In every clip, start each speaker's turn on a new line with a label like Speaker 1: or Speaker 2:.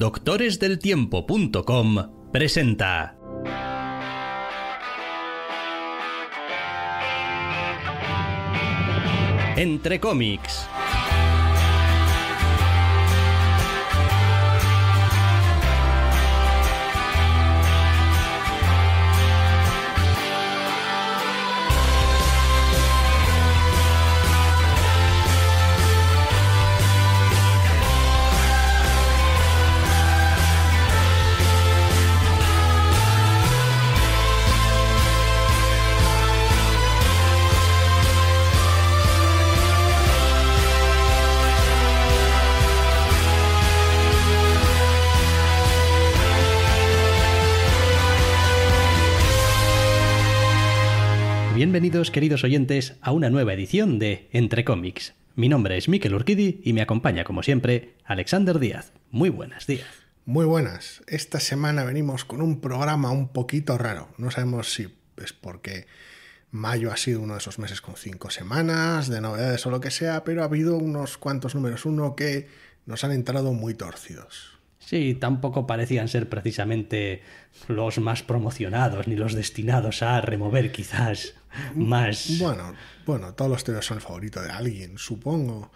Speaker 1: doctoresdeltiempo.com presenta Entre cómics. Bienvenidos, queridos oyentes, a una nueva edición de Entre Comics. Mi nombre es Miquel Urquidi y me acompaña, como siempre,
Speaker 2: Alexander Díaz. Muy buenas, días. Muy buenas. Esta semana venimos con un programa un poquito raro. No sabemos si es porque mayo ha sido uno de esos meses con cinco semanas, de novedades o lo que sea, pero ha habido unos cuantos números uno que nos han entrado muy torcidos.
Speaker 1: Sí, tampoco parecían ser precisamente los más
Speaker 2: promocionados ni los destinados a remover quizás mm, más. Bueno, bueno, todos los teos son el favorito de alguien, supongo.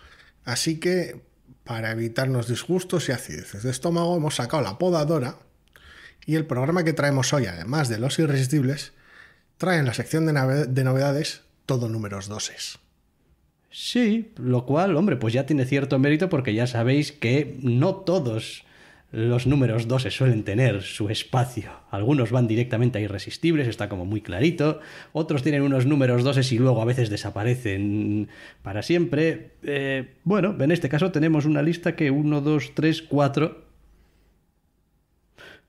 Speaker 2: Así que, para evitarnos disgustos y acideces de estómago, hemos sacado la podadora y el programa que traemos hoy, además de los irresistibles, trae en la sección de, novedades todo números doses.
Speaker 1: Sí, lo cual, hombre, pues ya tiene cierto mérito porque ya sabéis que no todos los números 12 suelen tener su espacio. Algunos van directamente a irresistibles, está como muy clarito. Otros tienen unos números 12 y luego a veces desaparecen para siempre. Eh, bueno, en este caso tenemos una lista que 1, 2, 3, 4.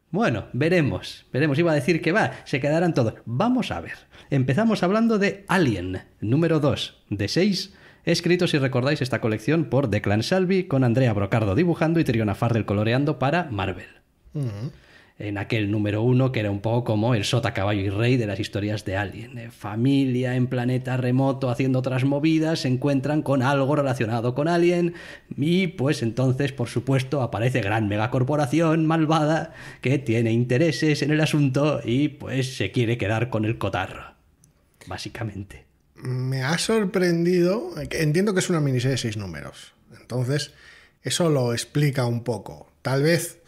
Speaker 1: Bueno, veremos. Veremos. Iba a decir que va, se quedarán todos. Vamos a ver. Empezamos hablando de Alien, número 2, de 6 escrito, si recordáis, esta colección por Declan Salvi, con Andrea Brocardo dibujando y Triona Farrell coloreando para Marvel. En aquel número uno, que era un poco como el sota, caballo y rey de las historias de Alien. familia en planeta remoto haciendo otras movidas, se encuentran con algo relacionado con Alien, y pues entonces, por supuesto, aparece gran megacorporación malvada que tiene intereses en el asunto y pues se quiere quedar con el cotarro. Básicamente
Speaker 2: me ha sorprendido. Entiendo que es una miniserie de seis números. Entonces, eso lo explica un poco. Tal vez,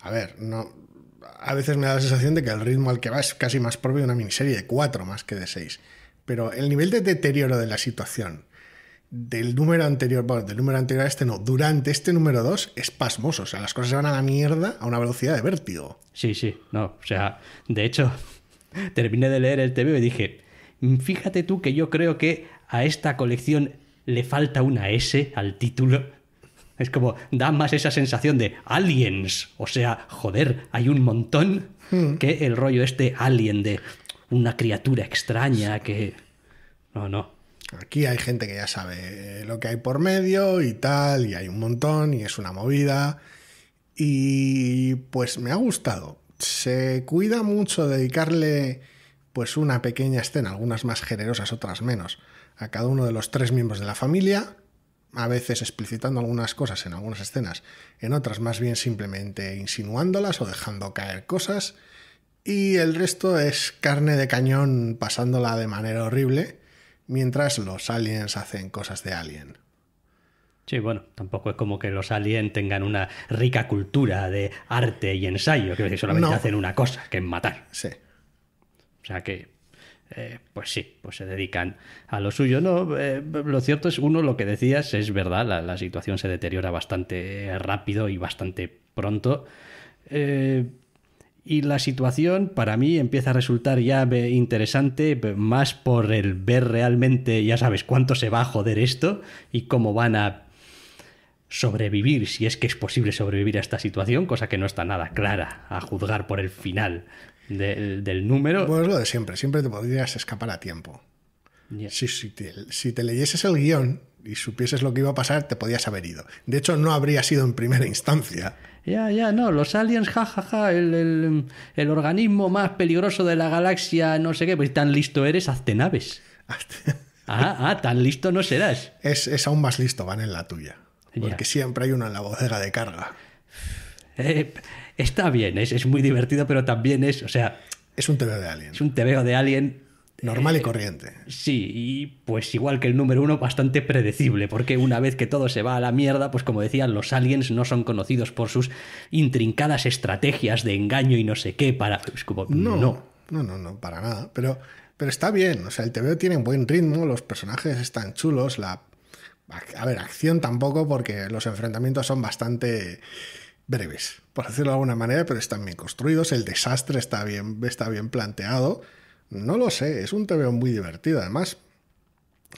Speaker 2: a ver, no, a veces me da la sensación de que el ritmo al que va es casi más propio de una miniserie de cuatro más que de seis. Pero el nivel de deterioro de la situación del número anterior, bueno, del número anterior a este no, durante este número dos es pasmoso. O sea, las cosas se van a la mierda a una velocidad de vértigo.
Speaker 1: Sí, sí, no. O sea, de hecho, terminé de leer el TV y dije, Mm, fíjate tú que yo creo que a esta colección le falta una S al título. Es como, da más esa sensación de aliens. O sea, joder, hay un montón hmm. que el rollo este alien de una criatura extraña que... No, no.
Speaker 2: Aquí hay gente que ya sabe eh, lo que hay por medio y tal, y hay un montón, y es una movida. Y pues me ha gustado. Se cuida mucho dedicarle pues una pequeña escena, algunas más generosas, otras menos, a cada uno de los tres miembros de la familia, a veces explicitando algunas cosas en algunas escenas, en otras más bien simplemente insinuándolas o dejando caer cosas, y el resto es carne de cañón pasándola de manera horrible, mientras los aliens hacen cosas de alien.
Speaker 1: Sí, bueno, tampoco es como que los aliens tengan una rica cultura de arte y ensayo, que solamente hacen una cosa, que es matar. Sí. O sea que, eh, pues sí, pues se dedican a lo suyo. No, eh, lo cierto es, uno, lo que decías es verdad, la, situación se deteriora bastante rápido y bastante pronto. Eh, y la situación para mí empieza a resultar ya interesante más por el ver realmente, ya sabes, cuánto se va a joder esto y cómo van a sobrevivir, si es que es posible sobrevivir a esta situación, cosa que no está nada clara a juzgar por el final
Speaker 2: del, número. pues lo de siempre, siempre te podrías escapar a tiempo. Si, te, si, leyeses el guión y supieses lo que iba a pasar, te podías haber ido. De hecho, no habría sido en primera instancia.
Speaker 1: Ya, ya, no, los aliens, jajaja, el, organismo más peligroso de la galaxia, no sé qué, pues tan listo eres, hazte naves. ah, ah,
Speaker 2: tan listo no serás. Es, es, aún más listo, van en la tuya. Porque siempre hay uno en la bodega de carga. Eh, Está bien, es, muy divertido, pero también es, o sea... Es un tebeo de Alien.
Speaker 1: Es un tebeo de Alien Normal y eh, corriente. sí, y pues igual que el número uno, bastante predecible, porque una vez que todo se va a la mierda, pues como decían, los aliens no son conocidos por sus intrincadas estrategias de engaño y no sé qué para... no, no,
Speaker 2: no, no, para nada. Pero, pero está bien, o sea, el TVO tiene buen ritmo, los personajes están chulos, la... A ver, acción tampoco, porque los enfrentamientos son bastante breves, por decirlo de alguna manera, pero están bien construidos, el desastre está bien, está bien planteado. No lo sé, es un TVO muy divertido además.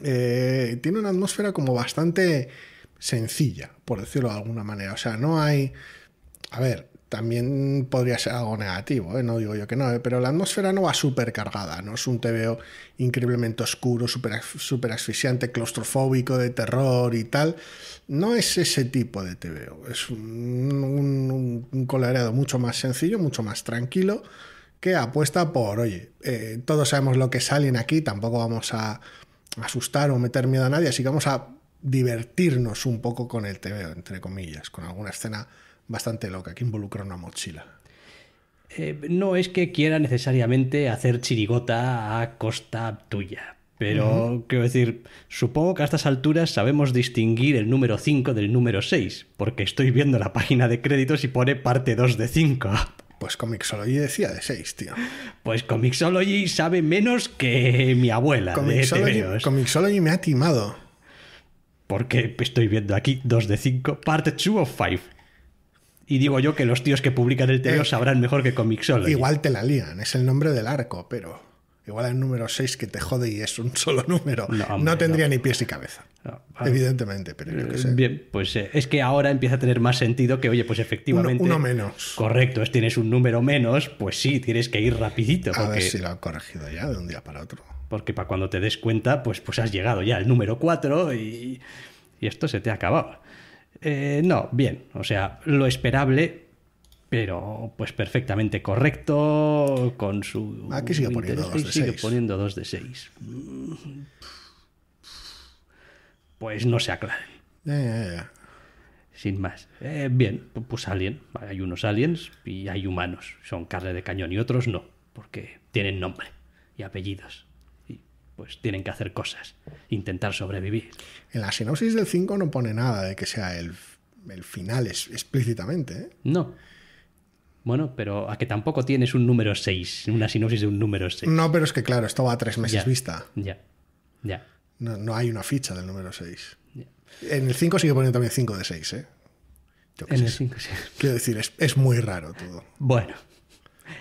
Speaker 2: Eh, tiene una atmósfera como bastante sencilla, por decirlo de alguna manera. O sea, no hay... A ver, también podría ser algo negativo, ¿eh? no digo yo que no, ¿eh? pero la atmósfera no va súper cargada, no es un TVO increíblemente oscuro, súper super asfixiante, claustrofóbico, de terror y tal. No es ese tipo de TVO, es un, coloreado mucho más sencillo, mucho más tranquilo, que apuesta por, oye, eh, todos sabemos lo que salen aquí, tampoco vamos a asustar o meter miedo a nadie, así que vamos a divertirnos un poco con el TVO, entre comillas, con alguna escena bastante loca que involucra una mochila. Eh,
Speaker 1: no es que quiera necesariamente hacer chirigota a costa tuya, pero quiero decir, supongo que a estas alturas sabemos distinguir el número 5 del número 6, porque estoy viendo la página de créditos y pone parte 2 de 5. Pues Comixology decía de 6, tío. Pues Comixology sabe menos que mi abuela. Comixology, me ha timado. Porque estoy viendo aquí 2 de 5, parte 2 of 5. Y digo yo que los tíos que publican el TVO eh, sabrán mejor que solo. Igual
Speaker 2: te la lían, es el nombre del arco, pero igual el número 6 que te jode y es un solo número. No, tendría ni pies ni cabeza. Evidentemente, pero yo qué sé. Eh,
Speaker 1: bien, pues eh, es que ahora empieza a tener más sentido que, oye, pues efectivamente. Uno, menos. Correcto, es, tienes un número menos, pues sí, tienes que ir rapidito. A ver si lo han
Speaker 2: corregido ya de un día para otro.
Speaker 1: Porque para cuando te des cuenta, pues, pues has llegado ya al número 4 y, y esto se te ha acabado. Eh, no, bien, o sea, lo esperable, pero pues perfectamente correcto, con su... Aquí ah, sigue poniendo dos de seis. poniendo 2 de 6. Pues no se aclaren. Sin más. Eh, bien, pues alien. Hay unos aliens y hay humanos. Son carne de cañón y otros no, porque tienen nombre y apellidos pues tienen que hacer cosas, intentar
Speaker 2: sobrevivir. En la sinopsis del 5 no pone nada de que sea el, el final es, explícitamente. ¿eh?
Speaker 1: No. Bueno, pero a que tampoco tienes un número 6, una sinopsis de un número 6. No,
Speaker 2: pero es que claro, esto va a tres meses vista. Ya, ya. No, hay una ficha del número 6. En el 5 sigue poniendo también 5 de 6, ¿eh? en el 5 sí. Quiero decir, es, es muy raro todo. Bueno.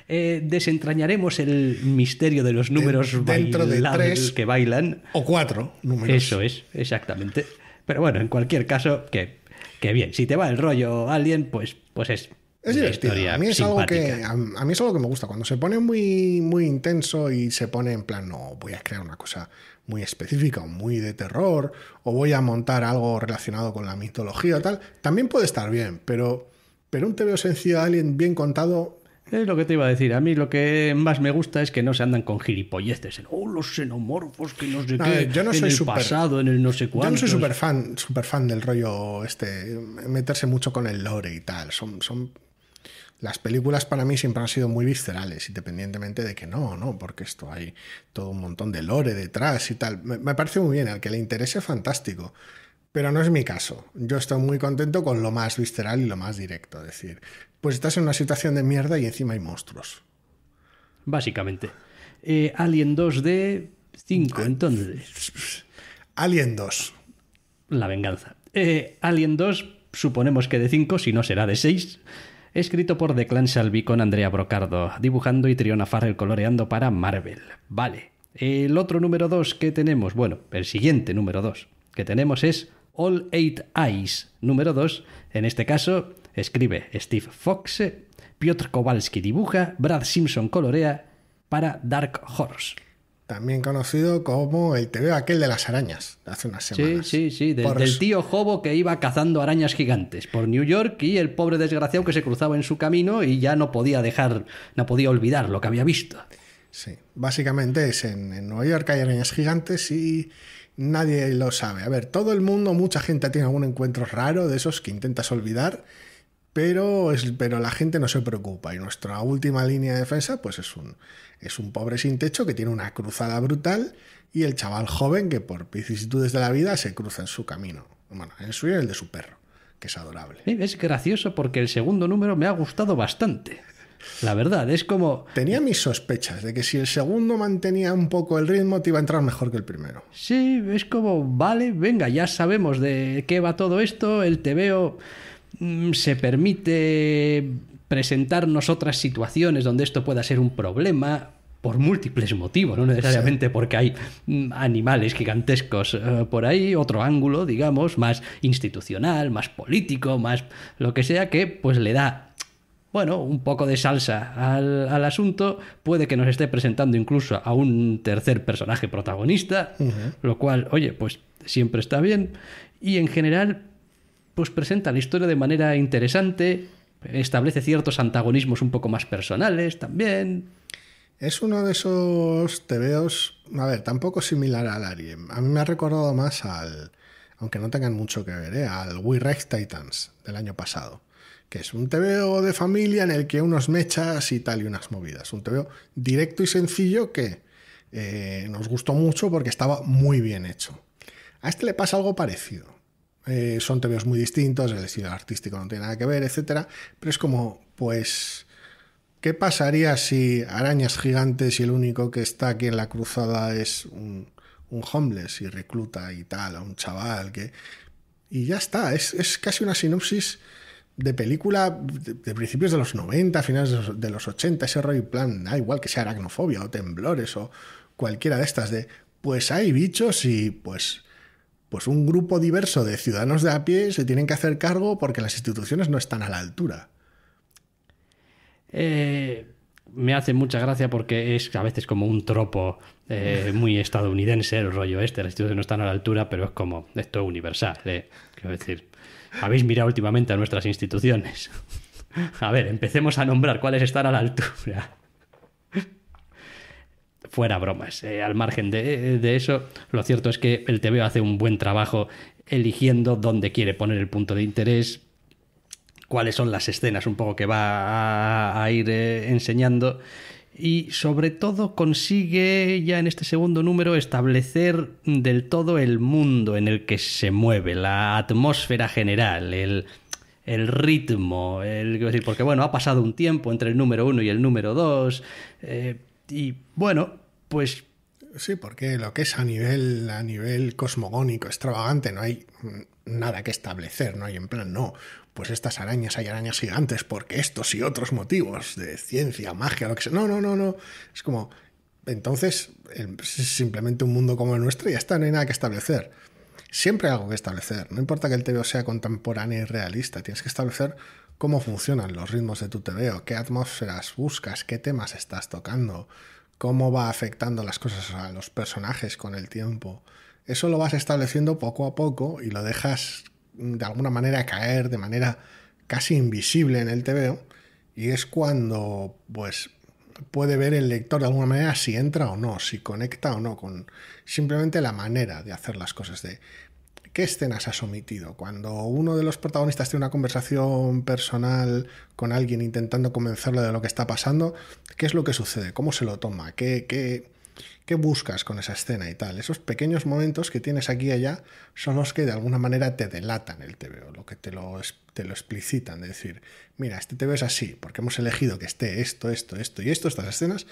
Speaker 1: Eh, desentrañaremos el misterio de los números dentro de tres que bailan. O cuatro números. Eso es, exactamente. Pero bueno, en cualquier caso, que, que bien. Si te va el rollo
Speaker 2: alguien pues,
Speaker 1: pues es es divertido. A mí es, algo que,
Speaker 2: a, mí es, algo que, me gusta. Cuando se pone muy, muy intenso y se pone en plan, no, voy a crear una cosa muy específica o muy de terror, o voy a montar algo relacionado con la mitología o tal, también puede estar bien, pero, pero un TV sencillo alguien bien contado
Speaker 1: lo que te iba a decir. A mí lo que más me gusta es que no se andan con gilipolleces. Oh, los xenomorfos que no sé qué. Eh, yo no en soy el pasado, en el no sé cuánto. Yo no soy super
Speaker 2: fan, super fan del rollo este, meterse mucho con el lore y tal. Son, son las películas para mí siempre han sido muy viscerales, independientemente de que no, no, porque esto hay todo un montón de lore detrás y tal. Me, me parece muy bien, al que le interese, fantástico. Pero no es mi caso. Yo estoy muy contento con lo más visceral y lo más directo. Es decir, pues estás en una situación de mierda y encima hay monstruos.
Speaker 1: Básicamente. Eh, Alien 2 de 5, eh, entonces.
Speaker 2: Alien 2. La venganza.
Speaker 1: Eh, Alien 2, suponemos que de 5, si no será de 6. Escrito por Declan Salvi con Andrea Brocardo, dibujando y Triona Farrell coloreando para Marvel. Vale. El otro número 2 que tenemos, bueno, el siguiente número 2 que tenemos es All Eight Eyes. Número 2, en este caso, escribe Steve Fox, Piotr Kowalski dibuja, Brad Simpson colorea
Speaker 2: para Dark Horse. También conocido como el TV aquel de las arañas, hace unas semanas.
Speaker 1: Sí, sí, sí, por... del tío Jobo que iba cazando arañas gigantes por New York y el pobre desgraciado que se cruzaba en su camino y ya no podía dejar, no podía olvidar lo que había visto.
Speaker 2: Sí, básicamente es en, en Nueva York hay arañas gigantes y nadie lo sabe. A ver, todo el mundo, mucha gente tiene algún encuentro raro de esos que intentas olvidar, pero, es, pero la gente no se preocupa. Y nuestra última línea de defensa, pues es un, es un pobre sin techo que tiene una cruzada brutal y el chaval joven que por vicisitudes de la vida se cruza en su camino. Bueno, en el suyo el de su perro, que es adorable. Es gracioso porque el segundo número me ha gustado bastante. La verdad, es como... Tenía mis sospechas de que si el segundo mantenía un poco el ritmo, te iba a entrar mejor que el primero. Sí, es como,
Speaker 1: vale, venga, ya sabemos de qué va todo esto, el TVO mm, se permite presentarnos otras situaciones donde esto pueda ser un problema, por múltiples motivos, no necesariamente porque hay mm, animales gigantescos eh, por ahí, otro ángulo, digamos, más institucional, más político, más lo que sea, que pues le da bueno, un poco de salsa al, asunto. Puede que nos esté presentando incluso a un tercer personaje protagonista, lo cual, oye, pues siempre está bien. Y en general, pues presenta la historia de manera interesante, establece ciertos antagonismos un poco más personales
Speaker 2: también. Es uno de esos tebeos, a ver, tampoco similar al Ariem. A mí me ha recordado más al, aunque no tengan mucho que ver, ¿eh? al We Rex Titans del año pasado es un tebeo de familia en el que unos mechas y tal y unas movidas. Un tebeo directo y sencillo que eh, nos gustó mucho porque estaba muy bien hecho. A este le pasa algo parecido. Eh, son tebeos muy distintos, el estilo artístico no tiene nada que ver, etc. Pero es como, pues, ¿qué pasaría si arañas gigantes y el único que está aquí en la cruzada es un, un homeless y recluta y tal a un chaval que... Y ya está, es, es casi una sinopsis de película de principios de los 90, finales de los 80, ese rollo plan, da igual que sea aracnofobia o temblores o cualquiera de estas de, pues hay bichos y pues, pues un grupo diverso de ciudadanos de a pie se tienen que hacer cargo porque las instituciones no están a la altura. Eh,
Speaker 1: me hace mucha gracia porque es a veces como un tropo eh, muy estadounidense el rollo este, las instituciones no están a la altura, pero es como, esto es universal, eh, quiero decir habéis mirado últimamente a nuestras instituciones. A ver, empecemos a nombrar cuáles están a la altura. Fuera bromas, eh, al margen de, eso, lo cierto es que el TVO hace un buen trabajo eligiendo dónde quiere poner el punto de interés, cuáles son las escenas un poco que va a, ir eh, enseñando y sobre todo consigue ya en este segundo número establecer del todo el mundo en el que se mueve, la atmósfera general, el, el ritmo, el, porque bueno, ha pasado un tiempo entre el número uno y el número dos eh,
Speaker 2: y bueno, pues... Sí, porque lo que es a nivel, a nivel cosmogónico, extravagante, no hay nada que establecer, no hay en plan, no, pues estas arañas hay arañas gigantes porque estos y otros motivos de ciencia, magia, lo que sea. No, no, no, no. Es como, entonces, simplemente un mundo como el nuestro y ya está, no hay nada que establecer. Siempre hay algo que establecer. No importa que el TVO sea contemporáneo y realista, tienes que establecer cómo funcionan los ritmos de tu TVO, qué atmósferas buscas, qué temas estás tocando, cómo va afectando las cosas a los personajes con el tiempo. Eso lo vas estableciendo poco a poco y lo dejas de alguna manera caer de manera casi invisible en el TVO y es cuando pues puede ver el lector de alguna manera si entra o no, si conecta o no con simplemente la manera de hacer las cosas de qué escenas has omitido. Cuando uno de los protagonistas tiene una conversación personal con alguien intentando convencerle de lo que está pasando, ¿qué es lo que sucede? ¿Cómo se lo toma? ¿Qué, qué qué buscas con esa escena y tal. Esos pequeños momentos que tienes aquí y allá son los que de alguna manera te delatan el TVO, lo que te lo, te lo explicitan, de decir, mira, este TVO es así, porque hemos elegido que esté esto, esto, esto y esto, estas escenas,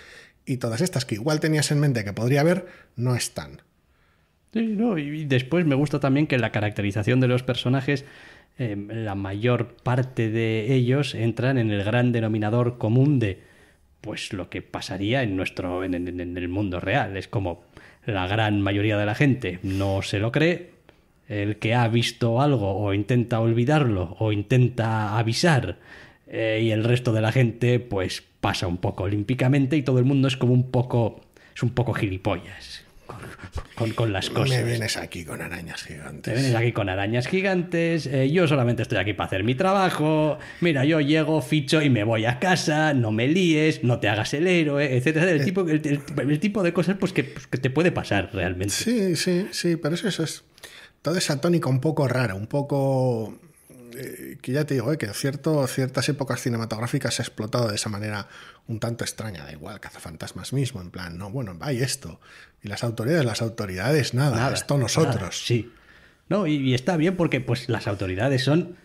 Speaker 2: y todas estas que igual tenías en mente que podría haber, no están.
Speaker 1: Sí, no, y después me gusta también que la caracterización de los personajes, eh, la mayor parte de ellos entran en el gran denominador común de pues lo que pasaría en nuestro en, el mundo real es como la gran mayoría de la gente no se lo cree el que ha visto algo o intenta olvidarlo o intenta avisar eh, y el resto de la gente pues pasa un poco olímpicamente y todo el mundo es como un poco es un poco gilipollas con, las cosas. Me vienes
Speaker 2: aquí con arañas gigantes. Me vienes
Speaker 1: aquí con arañas gigantes. Eh, yo solamente estoy aquí para hacer mi trabajo. Mira, yo llego, ficho y me voy a casa. No me líes, no te hagas el héroe, etcétera. El, eh. tipo, el, tipo de cosas pues, pues que, te puede pasar realmente.
Speaker 2: Sí, sí, sí. Pero eso, es. Todo esa tónica un poco rara, un poco eh, que ya te digo, eh, que cierto, ciertas épocas cinematográficas se ha explotado de esa manera un tanto extraña, da igual, cazafantasmas mismo, en plan, no, bueno, y esto. Y las autoridades, las autoridades, nada, esto nosotros.
Speaker 1: sí. No, y, está bien porque pues las autoridades son...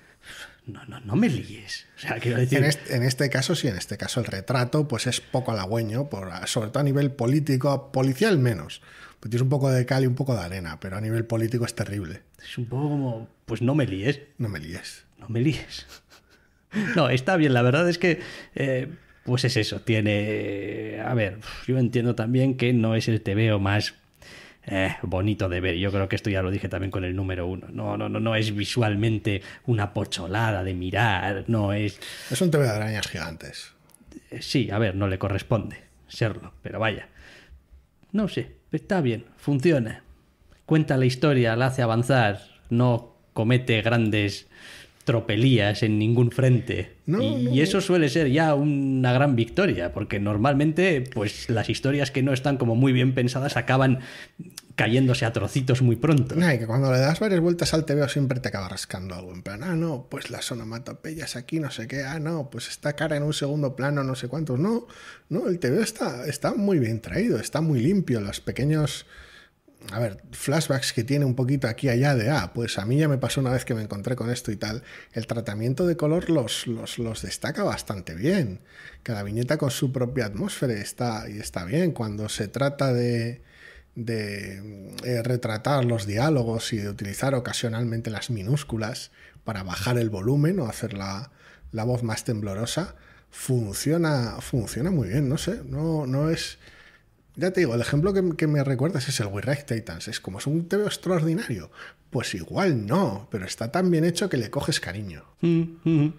Speaker 1: No, no, me líes. En
Speaker 2: este, caso, sí, en este caso el retrato pues es poco halagüeño, por, sobre todo a nivel político, policial menos pues tienes un poco de cal y un poco de arena, pero a nivel político es terrible. Es un poco como,
Speaker 1: pues no me líes. No me líes. No me líes. No, está bien, la verdad es que... Eh, pues es eso, tiene... A ver, yo entiendo también que no es el TVO más eh, bonito de ver. Yo creo que esto ya lo dije también con el número uno. No, no, no, no es visualmente una pocholada de mirar, no es. Es un TVO de arañas gigantes. Sí, a ver, no le corresponde serlo, pero vaya. No sé. Está bien, funciona. Cuenta la historia, la hace avanzar, no comete grandes tropelías en ningún frente. y, y, eso suele ser ya una gran victoria, porque normalmente pues las historias que no están como muy bien pensadas acaban cayéndose a trocitos muy pronto.
Speaker 2: y que cuando le das varias vueltas al TVO siempre te acaba rascando algo. En plan, ah, no, pues la las onomatopeyas aquí, no sé qué, ah, no, pues está cara en un segundo plano, no sé cuántos. No, no, el TVO está, está muy bien traído, está muy limpio. Los pequeños a ver, flashbacks que tiene un poquito aquí allá de, ah, pues a mí ya me pasó una vez que me encontré con esto y tal, el tratamiento de color los, los, los destaca bastante bien. Cada viñeta con su propia atmósfera está, y está bien. Cuando se trata de, de eh, retratar los diálogos y de utilizar ocasionalmente las minúsculas para bajar el volumen o hacer la, voz más temblorosa, funciona, funciona muy bien, no sé, no, no es... Ya te digo, el ejemplo que, me recuerdas es el We Titans, es como es un TV extraordinario. Pues igual no, pero está tan bien hecho que le coges cariño. Mm, mm.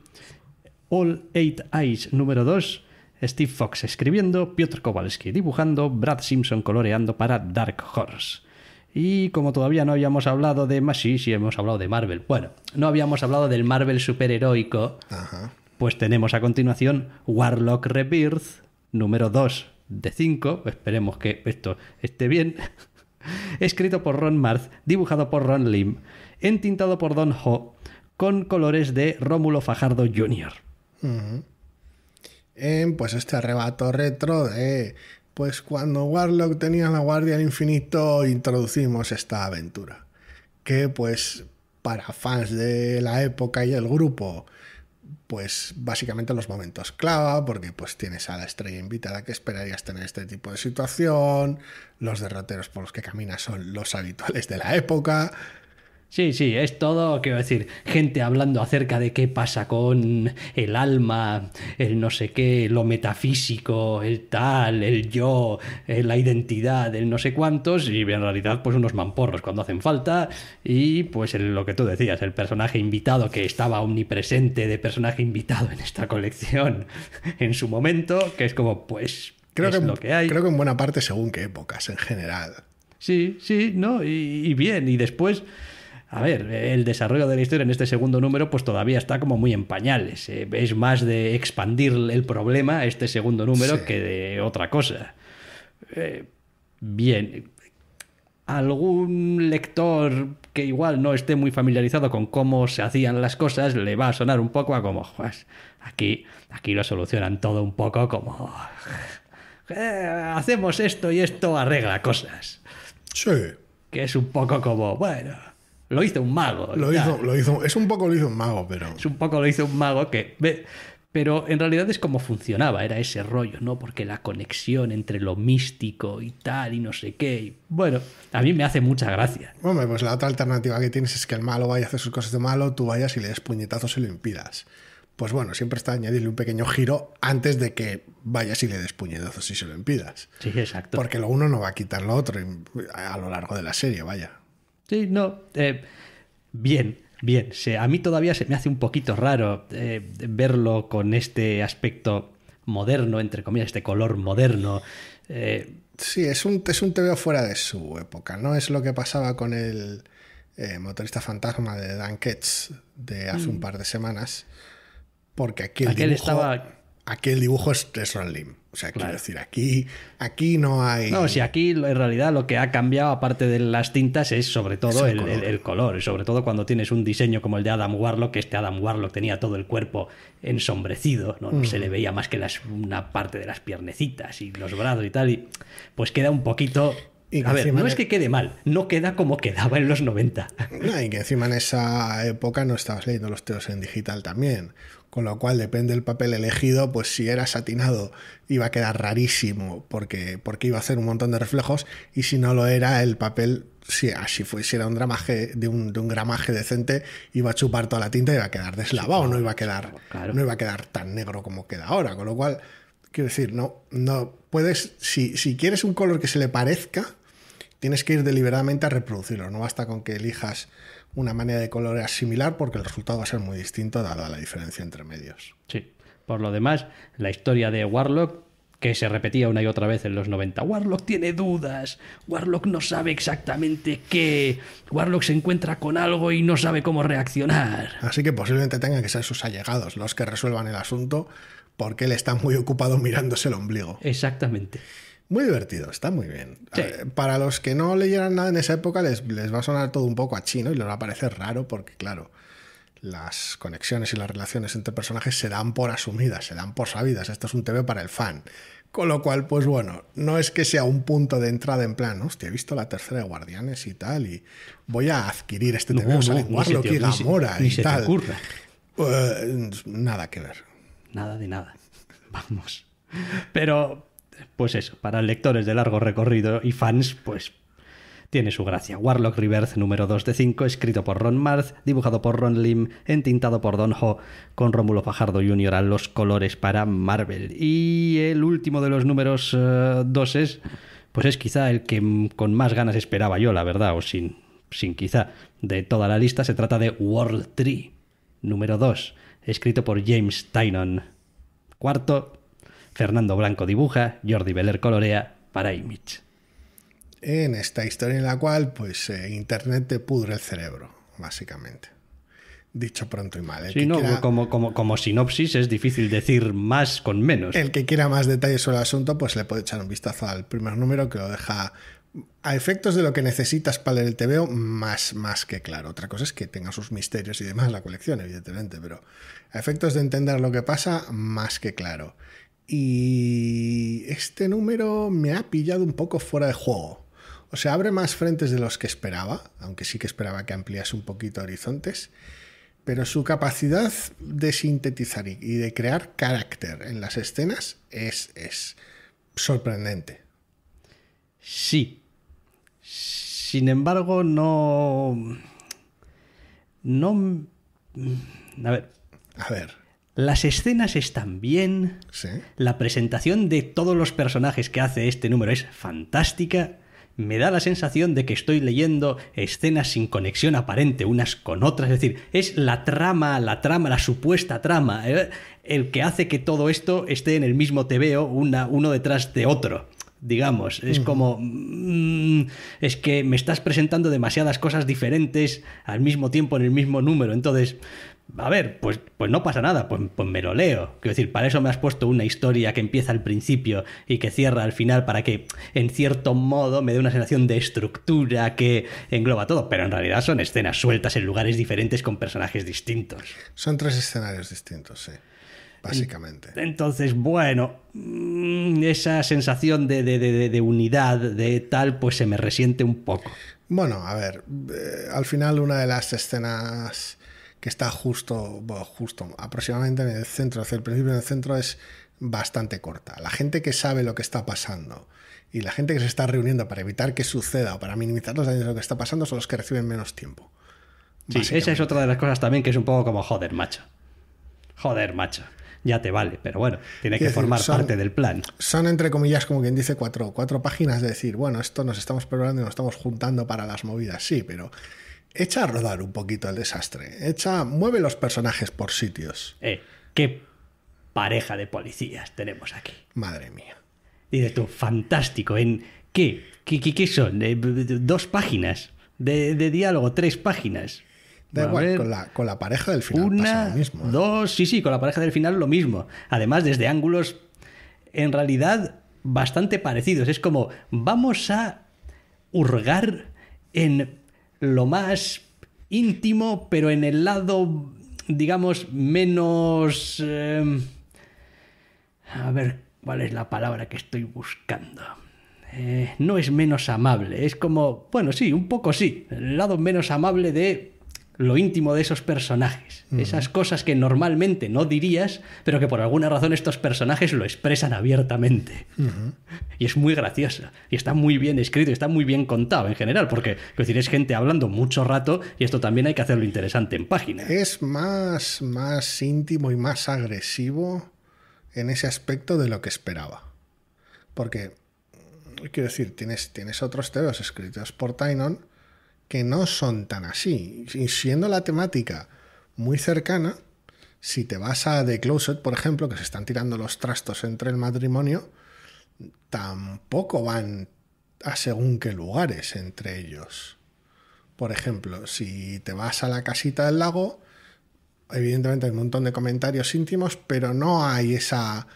Speaker 2: All Eight Eyes número 2 Steve Fox escribiendo, Piotr Kowalski
Speaker 1: dibujando, Brad Simpson coloreando para Dark Horse. Y como todavía no habíamos hablado de... Sí, sí, hemos hablado de Marvel. Bueno, no habíamos hablado del Marvel superheroico. Pues tenemos a continuación Warlock Rebirth, número 2 de 5. Esperemos que esto esté bien. Escrito por Ron Marth, dibujado por Ron Lim, entintado por Don Ho, con colores de Rómulo Fajardo Jr
Speaker 2: en pues este arrebato retro de pues cuando Warlock tenía la guardia al infinito introducimos esta aventura que pues para fans de la época y el grupo pues básicamente los momentos clava, porque pues tienes a la estrella invitada que esperarías tener este tipo de situación, los derroteros por los que caminas son los habituales de la época,
Speaker 1: Sí, sí, es todo, quiero decir, gente hablando acerca de qué pasa con el alma, el no sé qué, lo metafísico, el tal, el yo, eh, la identidad, el no sé cuántos, y en realidad pues unos mamporros cuando hacen falta, y pues lo que tú decías, el personaje invitado que estaba omnipresente de personaje invitado en esta colección en su momento, que es como pues... Creo, es lo
Speaker 2: que hay. creo que en buena parte según qué épocas en general. Sí, sí, ¿no? y bien, y después
Speaker 1: a ver, el desarrollo de la historia en este segundo número pues todavía está como muy en pañales. Eh, es más de expandir el problema este segundo número que de otra cosa. Eh, bien, algún lector que igual no esté muy familiarizado con cómo se hacían las cosas le va a sonar un poco a como, pues, aquí, aquí lo solucionan todo un poco como... Eh, hacemos esto y esto arregla cosas. Sí. Que es un poco como, bueno, lo hizo un mago. Lo
Speaker 2: hizo, es un poco lo hizo un mago, pero.
Speaker 1: Es un poco lo hizo un mago que. Ve, pero en realidad es como funcionaba, era ese rollo, ¿no? Porque la conexión entre lo
Speaker 2: místico y tal y no sé qué. bueno, a mí me hace mucha gracia. Hombre, pues la otra alternativa que tienes es que el malo vaya a hacer sus cosas de malo, tú vayas y le des puñetazos y lo impidas. Pues bueno, siempre está añadirle un pequeño giro antes de que vayas y le des puñetazos y se lo impidas. Sí, exacto. Porque lo uno no va a quitar lo otro a lo largo de la serie, vaya. Sí, no.
Speaker 1: Eh, bien, bien. a mí todavía se me hace un poquito raro eh, verlo con este aspecto moderno, entre comillas, este color moderno.
Speaker 2: Eh. sí, es un, es un TVO fuera de su época, ¿no? Es lo que pasaba con el motorista fantasma de Dan Ketz de hace mm. un par de semanas. Porque aquí el dibujo aquí el dibujo es, Ron Lim. O sea, quiero decir, aquí, aquí no hay. No, si
Speaker 1: aquí en realidad lo que ha cambiado, aparte de las tintas, es sobre todo el, color. y Sobre todo cuando tienes un diseño como el de Adam Warlock, que este Adam Warlock tenía todo el cuerpo ensombrecido, no, se le veía más que una parte de las piernecitas y los brazos y tal. Y pues queda un poquito a ver, no es que quede mal,
Speaker 2: no queda como quedaba en los 90. y que encima en esa época no estabas leyendo los teos en digital también. Con lo cual, depende del papel elegido, pues si era satinado iba a quedar rarísimo porque, porque iba a hacer un montón de reflejos y si no lo era, el papel, si así ah, fuese era un dramaje de, un, gramaje decente, iba a chupar toda la tinta y iba a quedar deslavado, no, iba a quedar, no a quedar tan negro como queda ahora. Con lo cual, quiero decir, no, no puedes, si, si quieres un color que se le parezca, Tienes que ir deliberadamente a reproducirlo, no basta con que elijas una manera de colorear similar porque el resultado va a ser muy distinto dada la diferencia entre medios.
Speaker 1: Sí, por lo demás, la historia de Warlock que se repetía una y otra vez en los 90. Warlock tiene dudas, Warlock no sabe exactamente qué, Warlock se encuentra con algo y no sabe cómo
Speaker 2: reaccionar. Así que posiblemente tengan que ser sus allegados los que resuelvan el asunto porque él está muy ocupado mirándose el ombligo. Exactamente. Muy divertido, está muy bien. Eh, para los que no leyeran nada en esa época les, va a sonar todo un poco a chino y les va a parecer raro porque, claro, las conexiones y las relaciones entre personajes se dan por asumidas, se dan por sabidas. Esto es un TV para el fan. Con lo cual, pues bueno, no es que sea un punto de entrada en plan, hostia, he visto la tercera de Guardianes y tal, y voy a adquirir este TV, no, que y tal. nada que ver. Nada de nada.
Speaker 1: Vamos. Pero, pues eso, para lectores de largo recorrido y fans, pues tiene su gracia. Warlock Rivers, número 2 de 5, escrito por Ron Marth, dibujado por Ron Lim, entintado por Don Ho, con Rómulo Fajardo Jr. a los colores para Marvel. Y el último de los números 2 eh, es, pues es quizá el que con más ganas esperaba yo, la verdad, o sin, sin quizá, de toda la lista. Se trata de World Tree número 2, escrito por James Tynon. Cuarto Fernando Blanco dibuja, Jordi Beler colorea
Speaker 2: para Image. En esta historia en la cual, pues, eh, Internet te pudre el cerebro, básicamente. Dicho pronto y mal. sí, no,
Speaker 1: como, como, como, sinopsis es difícil decir más con menos. El
Speaker 2: que quiera más detalles sobre el asunto, pues le puede echar un vistazo al primer número que lo deja a efectos de lo que necesitas para leer el TVO, más, más que claro. Otra cosa es que tenga sus misterios y demás la colección, evidentemente, pero a efectos de entender lo que pasa, más que claro. Y este número me ha pillado un poco fuera de juego. O sea, abre más frentes de los que esperaba, aunque sí que esperaba que ampliase un poquito horizontes. Pero su capacidad de sintetizar y de crear carácter en las escenas es, es sorprendente. Sí. Sin embargo, no.
Speaker 1: No. Mm, a ver. A ver. Las escenas están bien. La presentación de todos los personajes que hace este número es fantástica. Me da la sensación de que estoy leyendo escenas sin conexión aparente unas con otras. Es decir, es la trama, la trama, la supuesta trama, ¿eh? el que hace que todo esto esté en el mismo TVO, una, uno detrás de otro digamos. Es como. Mm, es que me estás presentando demasiadas cosas diferentes al mismo tiempo en el mismo número. Entonces, a ver, pues, pues no pasa nada, pues, pues, me lo leo. Quiero decir, para eso me has puesto una historia que empieza al principio y que cierra al final para que, en cierto modo, me dé una sensación de estructura que engloba todo, pero en realidad son escenas sueltas en lugares diferentes con personajes distintos.
Speaker 2: Son tres escenarios distintos, sí.
Speaker 1: Básicamente. Entonces, bueno, mm, esa sensación de, de, de,
Speaker 2: de unidad, de tal, pues se me resiente un poco. Bueno, a ver, eh, al final una de las escenas que está justo, bueno, justo aproximadamente en el centro, hacia el principio del centro es bastante corta. La gente que sabe lo que está pasando y la gente que se está reuniendo para evitar que suceda o para minimizar los daños de lo que está pasando son los que reciben menos tiempo.
Speaker 1: Sí, esa es otra de las cosas también que es un poco como joder, macho. Joder, macho. Ya te vale, pero bueno, tiene que formar parte del
Speaker 2: plan. Son entre comillas, como quien dice, cuatro, cuatro páginas de decir, bueno, esto nos estamos preparando y nos estamos juntando para las movidas, sí, pero echa a rodar un poquito el desastre. Echa, mueve los personajes por sitios. Eh, qué
Speaker 1: pareja de policías tenemos aquí.
Speaker 2: Madre mía. Dices tú, fantástico.
Speaker 1: ¿En qué? ¿Qué, qué, qué son? ¿Dos páginas? De, diálogo, tres páginas. Da igual, con la, pareja del final lo mismo. ¿eh? Dos, sí, sí, con la pareja del final lo mismo. Además, desde ángulos en realidad bastante parecidos. Es como, vamos a hurgar en lo más íntimo, pero en el lado, digamos, menos... Eh, a ver, ¿cuál es la palabra que estoy buscando? Eh, no es menos amable, es como, bueno, sí, un poco sí, el lado menos amable de lo íntimo de esos personajes, esas cosas que normalmente no dirías, pero que por alguna razón estos personajes lo expresan abiertamente. Y es muy graciosa. y está muy bien escrito, y está muy bien contado en general, porque es gente hablando mucho rato y esto también hay que hacerlo interesante en
Speaker 2: página. Es más, más íntimo y más agresivo en ese aspecto de lo que esperaba. Porque, quiero decir, tienes, tienes otros teos escritos por Tainon que no son tan así. Y siendo la temática muy cercana, si te vas a The Closet, por ejemplo, que se están tirando los trastos entre el matrimonio, tampoco van a según qué lugares entre ellos. Por ejemplo, si te vas a la casita del lago, evidentemente hay un montón de comentarios íntimos, pero no hay esa...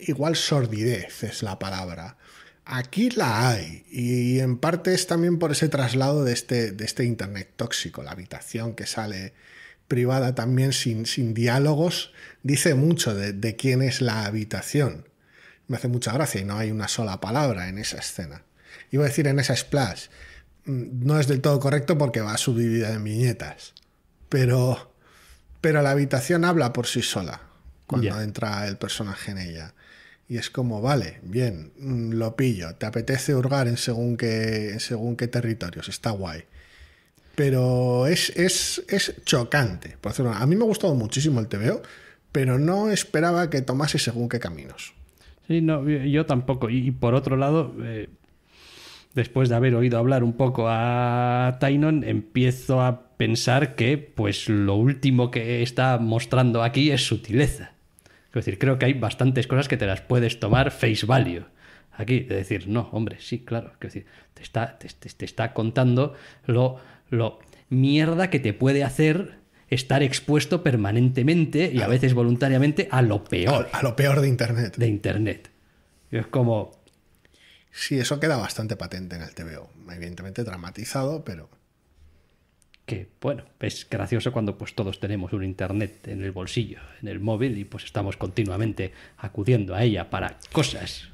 Speaker 2: Igual sordidez es la palabra aquí la hay. Y en parte es también por ese traslado de este, de este Internet tóxico, la habitación que sale privada también sin, diálogos, dice mucho de, quién es la habitación. Me hace mucha gracia y no hay una sola palabra en esa escena. Iba a decir en esa splash. Mm, no es del todo correcto porque va subdividida en viñetas. Pero, pero la habitación habla por sí sola cuando entra el personaje en ella. Y es como, vale, bien, mm, lo pillo. Te apetece hurgar en según qué, según qué territorios, está guay. Pero es, chocante. Por A mí me ha gustado muchísimo el TVO, pero no esperaba que tomase según qué caminos.
Speaker 1: Sí, no, yo tampoco. Y, por otro lado, eh, después de haber oído hablar un poco a Tainon, empiezo a pensar que pues lo último que está mostrando aquí es sutileza. Es decir, creo que hay bastantes cosas que te las puedes tomar face value aquí, de decir, no, hombre, sí, claro, que decir, te está, te, está contando lo, lo mierda que te puede hacer estar expuesto permanentemente y a, veces voluntariamente
Speaker 2: a lo peor. A, a, lo peor de Internet. De Internet. es como... Sí, eso queda bastante patente en el TVO. Evidentemente dramatizado, pero
Speaker 1: que bueno, es gracioso cuando pues todos tenemos un internet en el bolsillo, en el móvil y pues estamos continuamente acudiendo a ella para cosas.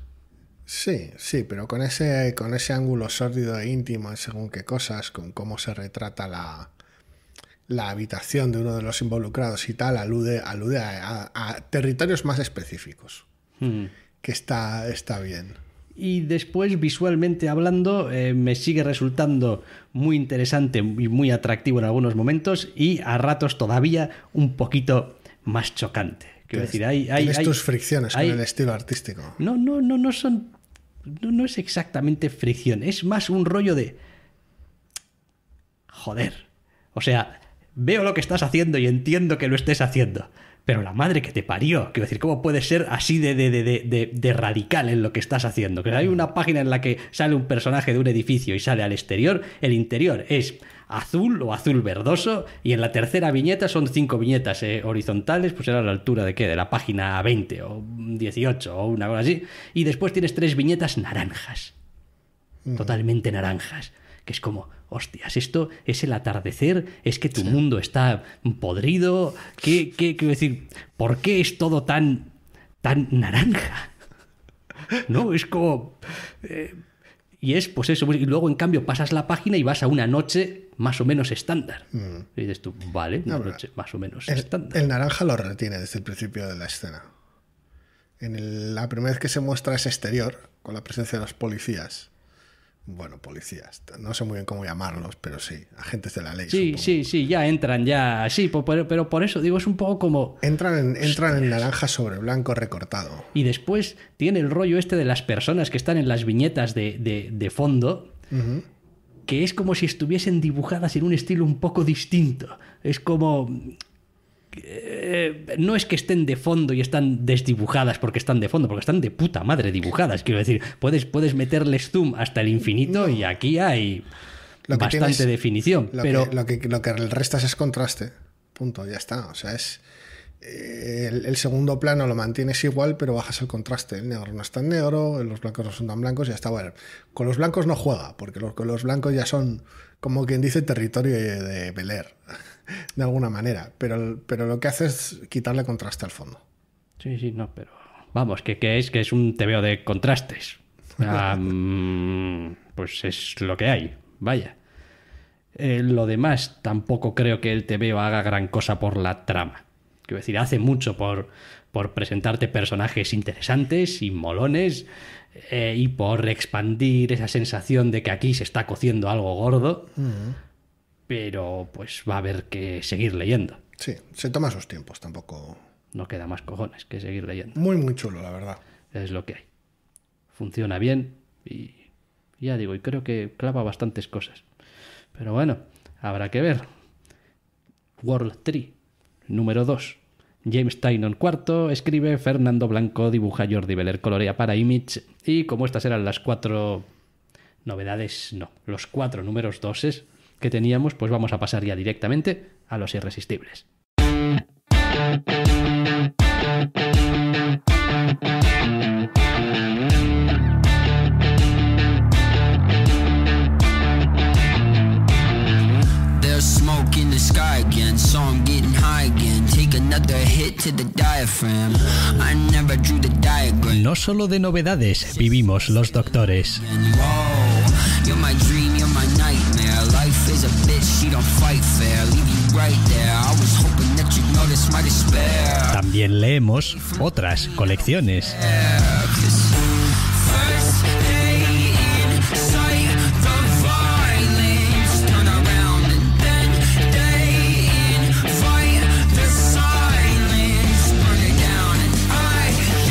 Speaker 2: Sí, sí, pero con ese, con ese ángulo sórdido e íntimo, según qué cosas, con cómo se retrata la, la habitación de uno de los involucrados y tal, alude, alude a, territorios más específicos. Mm. Que está bien y
Speaker 1: después visualmente hablando eh, me sigue resultando muy interesante y muy atractivo en algunos momentos y a ratos todavía un poquito más chocante.
Speaker 2: Quiero decir, hay, tus fricciones con el estilo artístico.
Speaker 1: No, no, no, no son. No, no es exactamente fricción, es más un rollo de. Joder. O sea, veo lo que estás haciendo y entiendo que lo estés haciendo pero la madre que te parió. Quiero decir, ¿cómo puede ser así de, radical en lo que estás haciendo? Que hay una página en la que sale un personaje de un edificio y sale al exterior, el interior es azul o azul verdoso y en la tercera viñeta son cinco viñetas eh, horizontales, pues era la altura de qué, de la página 20 o 18 o una cosa así, y después tienes tres viñetas naranjas, totalmente naranjas que es como, hostias, esto es el atardecer, es que tu mundo está podrido, ¿qué, qué quiero decir? ¿Por qué es todo tan, tan naranja? No, es como... Eh, y es pues eso, pues, y luego en cambio pasas la página y vas a una noche más o menos
Speaker 2: estándar. Mm. Y dices tú,
Speaker 1: vale, una noche más o menos
Speaker 2: estándar. El naranja lo retiene desde el principio de la escena. En la primera vez que se muestra es exterior, con la presencia de los policías, bueno, policías, no sé muy bien cómo llamarlos, pero sí, agentes de la ley.
Speaker 1: Sí, sí, sí, ya entran, ya, sí, pero, por eso digo, es un poco como... Entran en, pues, entran en
Speaker 2: eh, naranja sobre blanco recortado.
Speaker 1: Y después tiene el rollo este de las personas que están en las viñetas de, de, fondo, que es como si estuviesen dibujadas en un estilo un poco distinto. Es como, eh, no es que estén de fondo y están desdibujadas porque están de fondo, porque están de puta madre dibujadas. Quiero decir, puedes, puedes meterles zoom hasta el infinito y aquí hay bastante definición. pero
Speaker 2: lo, que, lo que restas es contraste. Punto, ya está. O sea, es. Eh, el, segundo plano lo mantienes igual, pero bajas el contraste. El negro no está en negro, los blancos no son tan blancos y está. bueno. Con los blancos no juega, porque los, con los blancos ya son, como quien dice, territorio de Bel de alguna manera, pero, pero lo que hace es quitarle contraste al fondo. Sí, sí, no, pero
Speaker 1: vamos, que, es que es un veo de contrastes. Mm, pues es lo que hay, vaya. Eh, lo demás, tampoco creo que el TVO haga gran cosa por la trama. Quiero decir, hace mucho por, presentarte personajes interesantes y molones eh, y por expandir esa sensación de que aquí se está cociendo algo gordo. Mm pero pues va a haber que seguir leyendo. Sí, se toma sus tiempos, tampoco. No queda más cojones que seguir leyendo. Muy, muy chulo, la verdad. Es lo que hay. Funciona bien y ya digo, y creo que clava bastantes cosas. Pero bueno, habrá que ver. World 3, número 2. James Tynon cuarto, escribe Fernando Blanco, dibuja Jordi Beler, colorea para Image. Y como estas eran las cuatro novedades, no, los cuatro números doses, que teníamos, pues vamos a pasar ya directamente a los irresistibles. No solo de novedades vivimos los doctores. También leemos otras colecciones.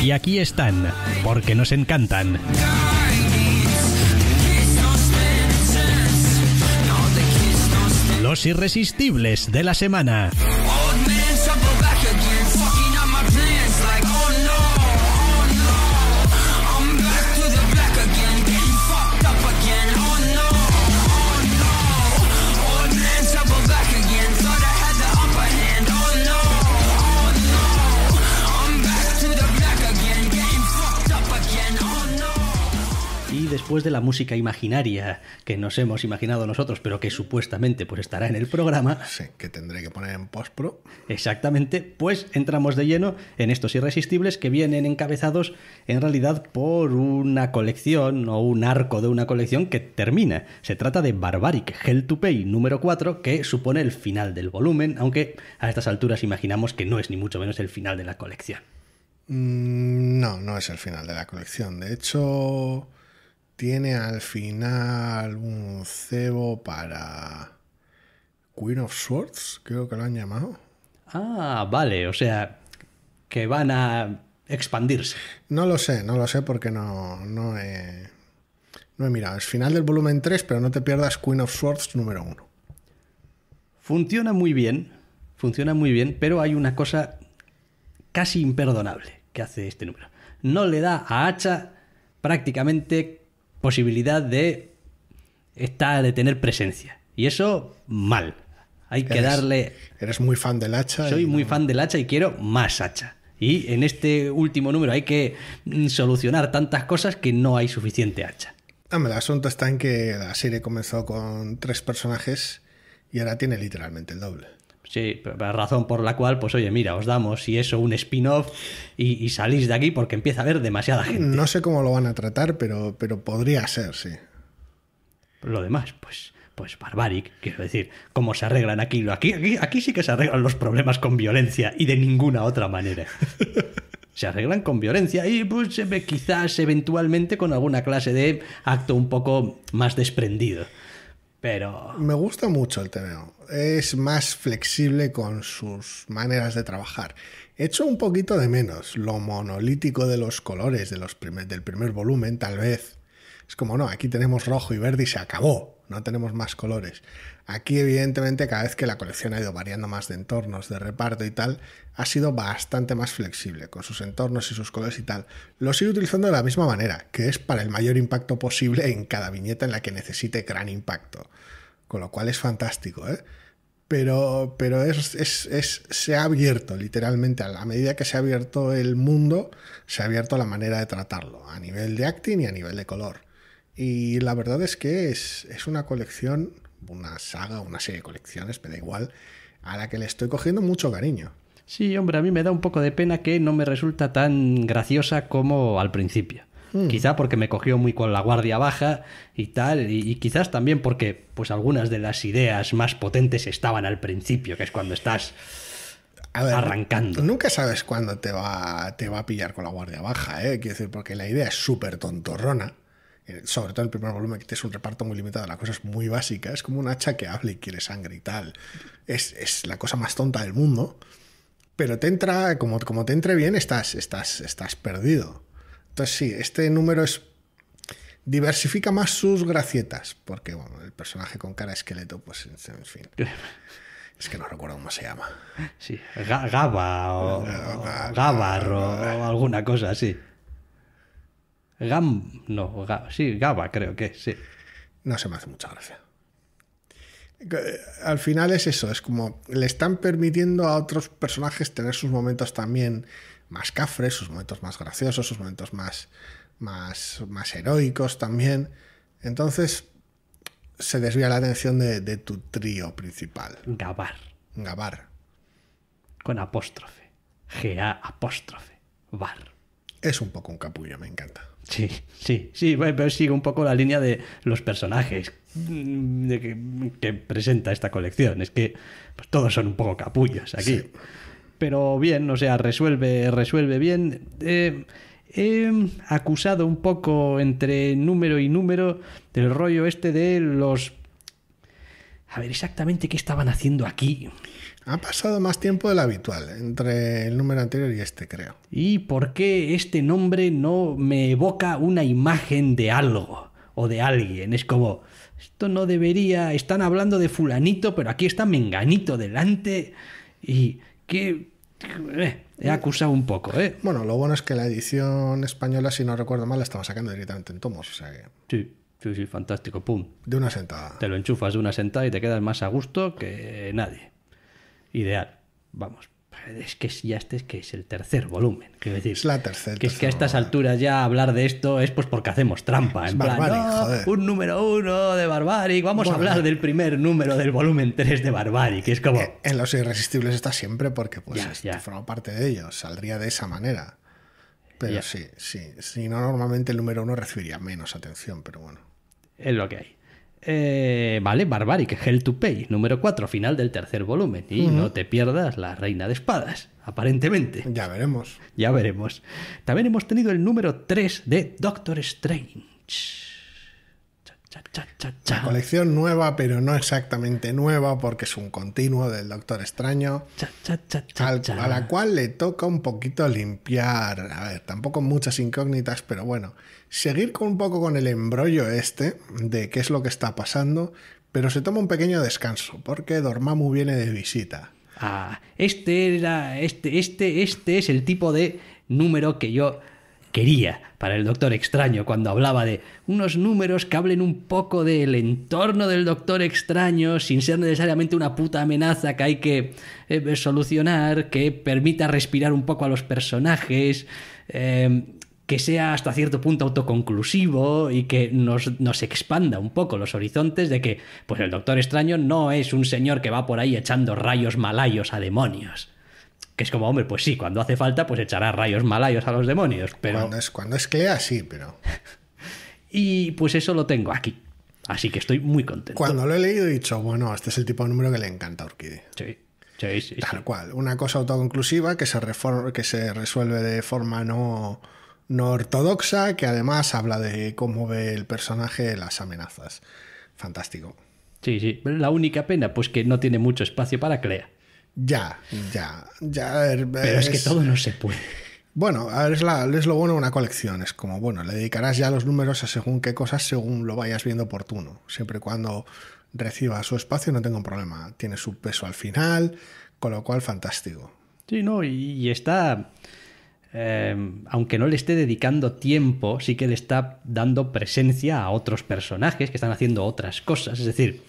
Speaker 1: Y aquí están, porque nos encantan. Los irresistibles de la semana. después de la música imaginaria que nos hemos imaginado nosotros, pero que supuestamente pues estará en el programa. Sí, que tendré que poner en postpro. Exactamente, pues entramos de lleno en estos irresistibles que vienen encabezados en realidad por una colección o un arco de una colección que termina. Se trata de Barbaric Hell to Pay número 4, que supone el final del volumen, aunque a estas alturas imaginamos que no es ni mucho menos el final de la colección.
Speaker 2: Mm, no, no es el final de la colección. De hecho, tiene al final un cebo para Queen of Swords, creo que lo han llamado. Ah, vale, o sea, que van a expandirse. No lo sé, no lo sé porque no, no he, no he mirado. Es final del volumen 3, pero no te pierdas Queen of Swords número 1. Funciona muy bien, funciona muy bien, pero hay una cosa casi
Speaker 1: imperdonable que hace este número. No le da a Hacha prácticamente posibilidad de estar, de tener presencia. Y eso, mal. Hay que darle.
Speaker 2: Eres muy fan del hacha. Soy muy
Speaker 1: fan del hacha y quiero más hacha. Y en este último número hay que mm, solucionar tantas cosas que no hay suficiente hacha.
Speaker 2: el asunto está en que la serie comenzó con tres personajes y ahora tiene literalmente el doble.
Speaker 1: Sí, la razón por la cual, pues oye, mira, os damos y eso un spin-off y, salís de aquí porque empieza a haber demasiada gente.
Speaker 2: No sé cómo lo van a tratar, pero, pero podría ser, sí.
Speaker 1: Lo demás, pues, pues barbaric, quiero decir, cómo se arreglan aquí, aquí, aquí, aquí sí que se arreglan los problemas con violencia y de ninguna otra manera. se arreglan con violencia y pues quizás eventualmente con alguna clase de acto un poco más desprendido. Pero...
Speaker 2: Me gusta mucho el TVO es más flexible con sus maneras de trabajar. hecho un poquito de menos lo monolítico de los colores de los del primer volumen, tal vez. Es como, no, aquí tenemos rojo y verde y se acabó, no tenemos más colores. Aquí, evidentemente, cada vez que la colección ha ido variando más de entornos, de reparto y tal, ha sido bastante más flexible con sus entornos y sus colores y tal. Lo sigo utilizando de la misma manera, que es para el mayor impacto posible en cada viñeta en la que necesite gran impacto con lo cual es fantástico, ¿eh? Pero, pero es, es, es, se ha abierto literalmente, a la medida que se ha abierto el mundo, se ha abierto la manera de tratarlo, a nivel de acting y a nivel de color. Y la verdad es que es, una colección, una saga, una serie de colecciones, pero da igual, a la que le estoy cogiendo mucho cariño.
Speaker 1: Sí, hombre, a mí me da un poco de pena que no me resulta tan graciosa como al principio. Hmm. Quizá porque me cogió muy con la guardia baja y tal, y, quizás también porque pues algunas de las ideas más potentes
Speaker 2: estaban al principio, que es cuando estás arrancando. Nunca sabes cuándo te va, a pillar con la guardia baja, ¿eh? porque la idea es súper tontorrona eh, sobre todo el primer volumen, que es un reparto muy limitado, la cosa es muy básica, es como un hacha que habla y quiere sangre y tal. Es, la cosa más tonta del mundo, pero te entra, como, como te entre bien, estás, estás, estás perdido. Entonces sí, este número es diversifica más sus gracietas, porque bueno, el personaje con cara esqueleto, pues en fin. Es que no recuerdo cómo se llama.
Speaker 1: Sí, Gaba o, o Gabar o alguna cosa así. Gam, no, sí,
Speaker 2: Gaba creo que, sí. No se me hace mucha gracia. Al final es eso, es como le están permitiendo a otros personajes tener sus momentos también más cafres, sus momentos más graciosos, sus momentos más, más, más heroicos también. Entonces se desvía la atención de, tu trío principal. Gabar. Gabar. Con apóstrofe. g apóstrofe. Bar. Es un poco un capullo, me encanta.
Speaker 1: Sí, sí, sí, pero sigue un poco la línea de los personajes
Speaker 2: mm, que,
Speaker 1: que presenta esta colección. Es que pues, todos son un poco capullos aquí pero bien, o sea, resuelve, resuelve bien. Eh, he acusado un poco entre número y
Speaker 2: número del rollo este de los... A ver exactamente qué estaban haciendo aquí. Ha pasado más tiempo del habitual entre el número anterior y este, creo. ¿Y por qué este nombre no me evoca una imagen de algo
Speaker 1: o de alguien? Es como, esto no debería, están hablando de fulanito, pero aquí está
Speaker 2: menganito delante y que eh, he acusado un poco, ¿eh? Bueno, lo bueno es que la edición española, si no recuerdo mal, la estaba sacando directamente en tomos, o sea
Speaker 1: Sí, sí, sí, fantástico, pum. De una sentada. Te lo enchufas de una sentada y te quedas más a gusto que nadie. Ideal, vamos es que ya este es que es el tercer volumen. decir, es la tercera. Que es que a estas alturas ya hablar de esto es pues porque hacemos trampa. En plan, un número uno de Barbaric, vamos a hablar eh, del primer número del volumen tres de
Speaker 2: Barbaric. Es como... Eh, en los irresistibles está siempre porque pues forma parte de ellos, saldría de esa manera. Pero sí, sí. Si no, normalmente el número uno recibiría menos atención, pero bueno.
Speaker 1: Es lo que hay. Eh, vale, Barbaric, Hell to Pay, número 4, final del tercer volumen. Y no te pierdas la Reina de Espadas, aparentemente. Ya veremos.
Speaker 2: Ya veremos. También hemos tenido el número 3 de Doctor Strange la colección nueva, pero no exactamente nueva, porque es un continuo del Doctor Extraño. a la cual le toca un poquito limpiar. A ver, tampoco muchas incógnitas, pero bueno. Seguir con un poco con el embrollo este de qué es lo que está pasando, pero se toma un pequeño descanso, porque Dormammu viene de visita.
Speaker 1: Ah, este era. Este, este, este es el tipo de número que yo quería para el Doctor Extraño cuando hablaba de unos números que hablen un poco del entorno del Doctor Extraño sin ser necesariamente una puta amenaza que hay que eh, solucionar, que permita respirar un poco a los personajes. Eh, que sea hasta cierto punto autoconclusivo y que nos, nos, expanda un poco los horizontes de que, pues el Doctor Extraño no es un señor que va por ahí echando rayos malayos a demonios. Que es como, hombre, pues sí, cuando hace falta, pues echará rayos malayos a los demonios.
Speaker 2: Pero... Cuando, es, cuando es Clea, sí, pero. y pues eso lo tengo aquí. Así que estoy muy contento. Cuando lo he leído he dicho, bueno, este es el tipo de número que le encanta a Orquídea. Sí. Sí, Tal cual, una cosa autoconclusiva que se, que se resuelve de forma no, no ortodoxa, que además habla de cómo ve el personaje las amenazas. Fantástico.
Speaker 1: Sí, sí. La única pena, pues que no tiene mucho espacio para Clea.
Speaker 2: Ya, ya, ya. Pero es que todo no se puede. Bueno, es, lo bueno de una colección. Es como, bueno, le dedicarás ya los números a según qué cosas, según lo vayas viendo oportuno. Siempre y cuando reciba su espacio no tengo un problema. Tiene su peso al final, con lo cual fantástico.
Speaker 1: Sí, no, y, está... Em, aunque no le esté dedicando tiempo, sí que le está dando presencia a otros personajes que están haciendo otras cosas. Es decir,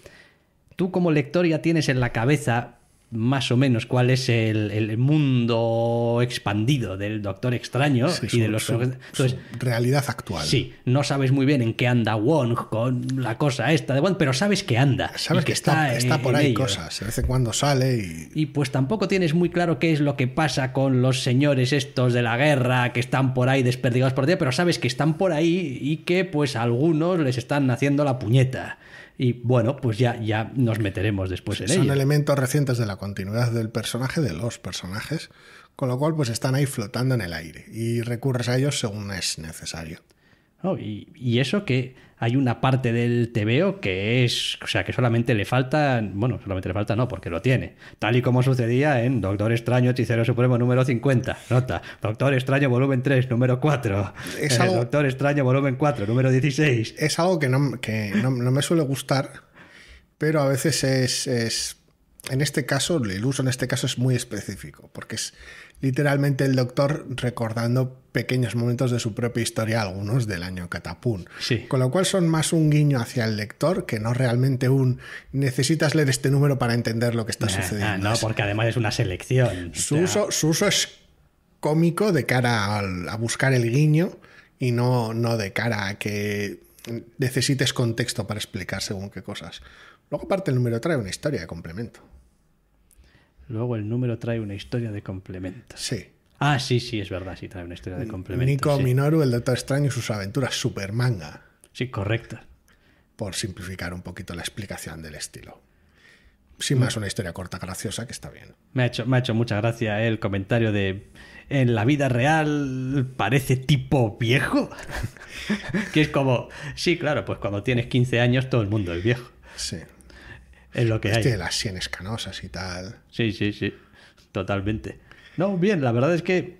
Speaker 1: tú como lector ya tienes en la cabeza más o menos cuál es el, mundo expandido del Doctor Extraño y de los... Pues,
Speaker 2: realidad actual. Sí,
Speaker 1: no sabes muy bien en qué anda Wong con la cosa esta de Wong, pero sabes que anda. Sabes que, está, está, por ahí cosas,
Speaker 2: de vez en cuando sale y...
Speaker 1: Y pues tampoco tienes muy claro qué es lo que pasa con los señores estos de la guerra que están por ahí desperdigados por día, pero sabes que están por ahí y que pues algunos les están haciendo la puñeta y bueno, pues ya, ya nos meteremos después en ello. Son
Speaker 2: elementos recientes de la continuidad del personaje, de los personajes, con lo cual pues están ahí flotando en el aire y recurres a ellos según es necesario.
Speaker 1: Oh, y, eso que hay una parte del TVO que es, o sea, que solamente le falta, bueno, solamente le falta no, porque lo tiene, tal y como sucedía en Doctor Extraño, Hechicero Supremo número 50, nota, Doctor Extraño volumen 3, número 4, eh, Doctor Extraño volumen 4, número 16.
Speaker 2: Es algo que no, me suele gustar, pero a veces es, es en este caso, el uso en este caso es muy específico, porque es, literalmente el doctor recordando pequeños momentos de su propia historia, algunos del año Catapún. Con lo cual son más un guiño hacia el lector que no realmente un necesitas leer este número para entender lo que está sucediendo.
Speaker 1: no, porque además es una selección. Su, uso,
Speaker 2: su uso, es cómico de cara a, buscar el guiño y no, no de cara a que necesites contexto para explicar según qué cosas. Luego aparte el número trae una historia de complemento. Luego el número
Speaker 1: trae una historia de complemento. Sí. Ah, sí, sí, es verdad, sí trae una historia de complemento. Nico
Speaker 2: Minoru, el Doctor Extraño y sus aventuras super manga. Sí, correcto. Por simplificar un poquito la explicación del estilo. Sin más, una historia corta, graciosa, que está bien.
Speaker 1: Me ha hecho, me ha hecho mucha gracia el comentario de. En la vida real parece tipo viejo. que es como. Sí, claro, pues cuando tienes 15 años todo el mundo es viejo. Sí, es lo que hay. Este las
Speaker 2: sienes canosas y tal.
Speaker 1: Sí, sí, sí. Totalmente.
Speaker 2: No, bien, la verdad es que.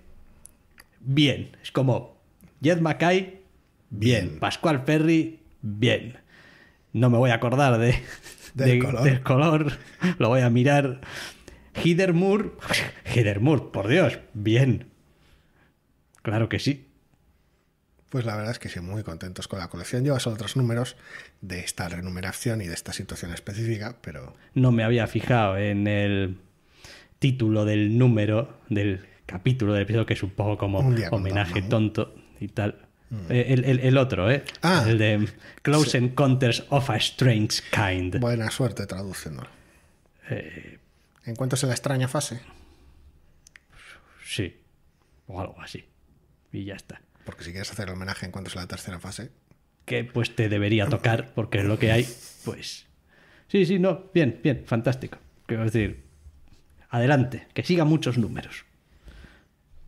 Speaker 1: Bien. Es como. Jed Mackay, bien. Mm. Pascual Ferry, bien. No me voy a acordar de, del, color. Lo voy a mirar. Hider Moore. por Dios, bien. Claro que sí
Speaker 2: pues la verdad es que sí, muy contentos con la colección. Llevas otros números de esta renumeración y de esta situación específica, pero...
Speaker 1: No me había fijado en el título del número del capítulo del episodio, que es un poco como homenaje tonto y tal. Mm. Eh, el, otro, ¿eh? Ah, el de Close
Speaker 2: Encounters of a Strange Kind. Buena suerte traduciendo. Eh, en la extraña fase? Sí, o algo así. Y ya está porque si quieres hacer el homenaje en cuanto es la tercera fase. Que pues
Speaker 1: te debería tocar, porque es lo que hay, pues. Sí, sí, no, bien, bien, fantástico. Quiero decir, adelante, que siga muchos números.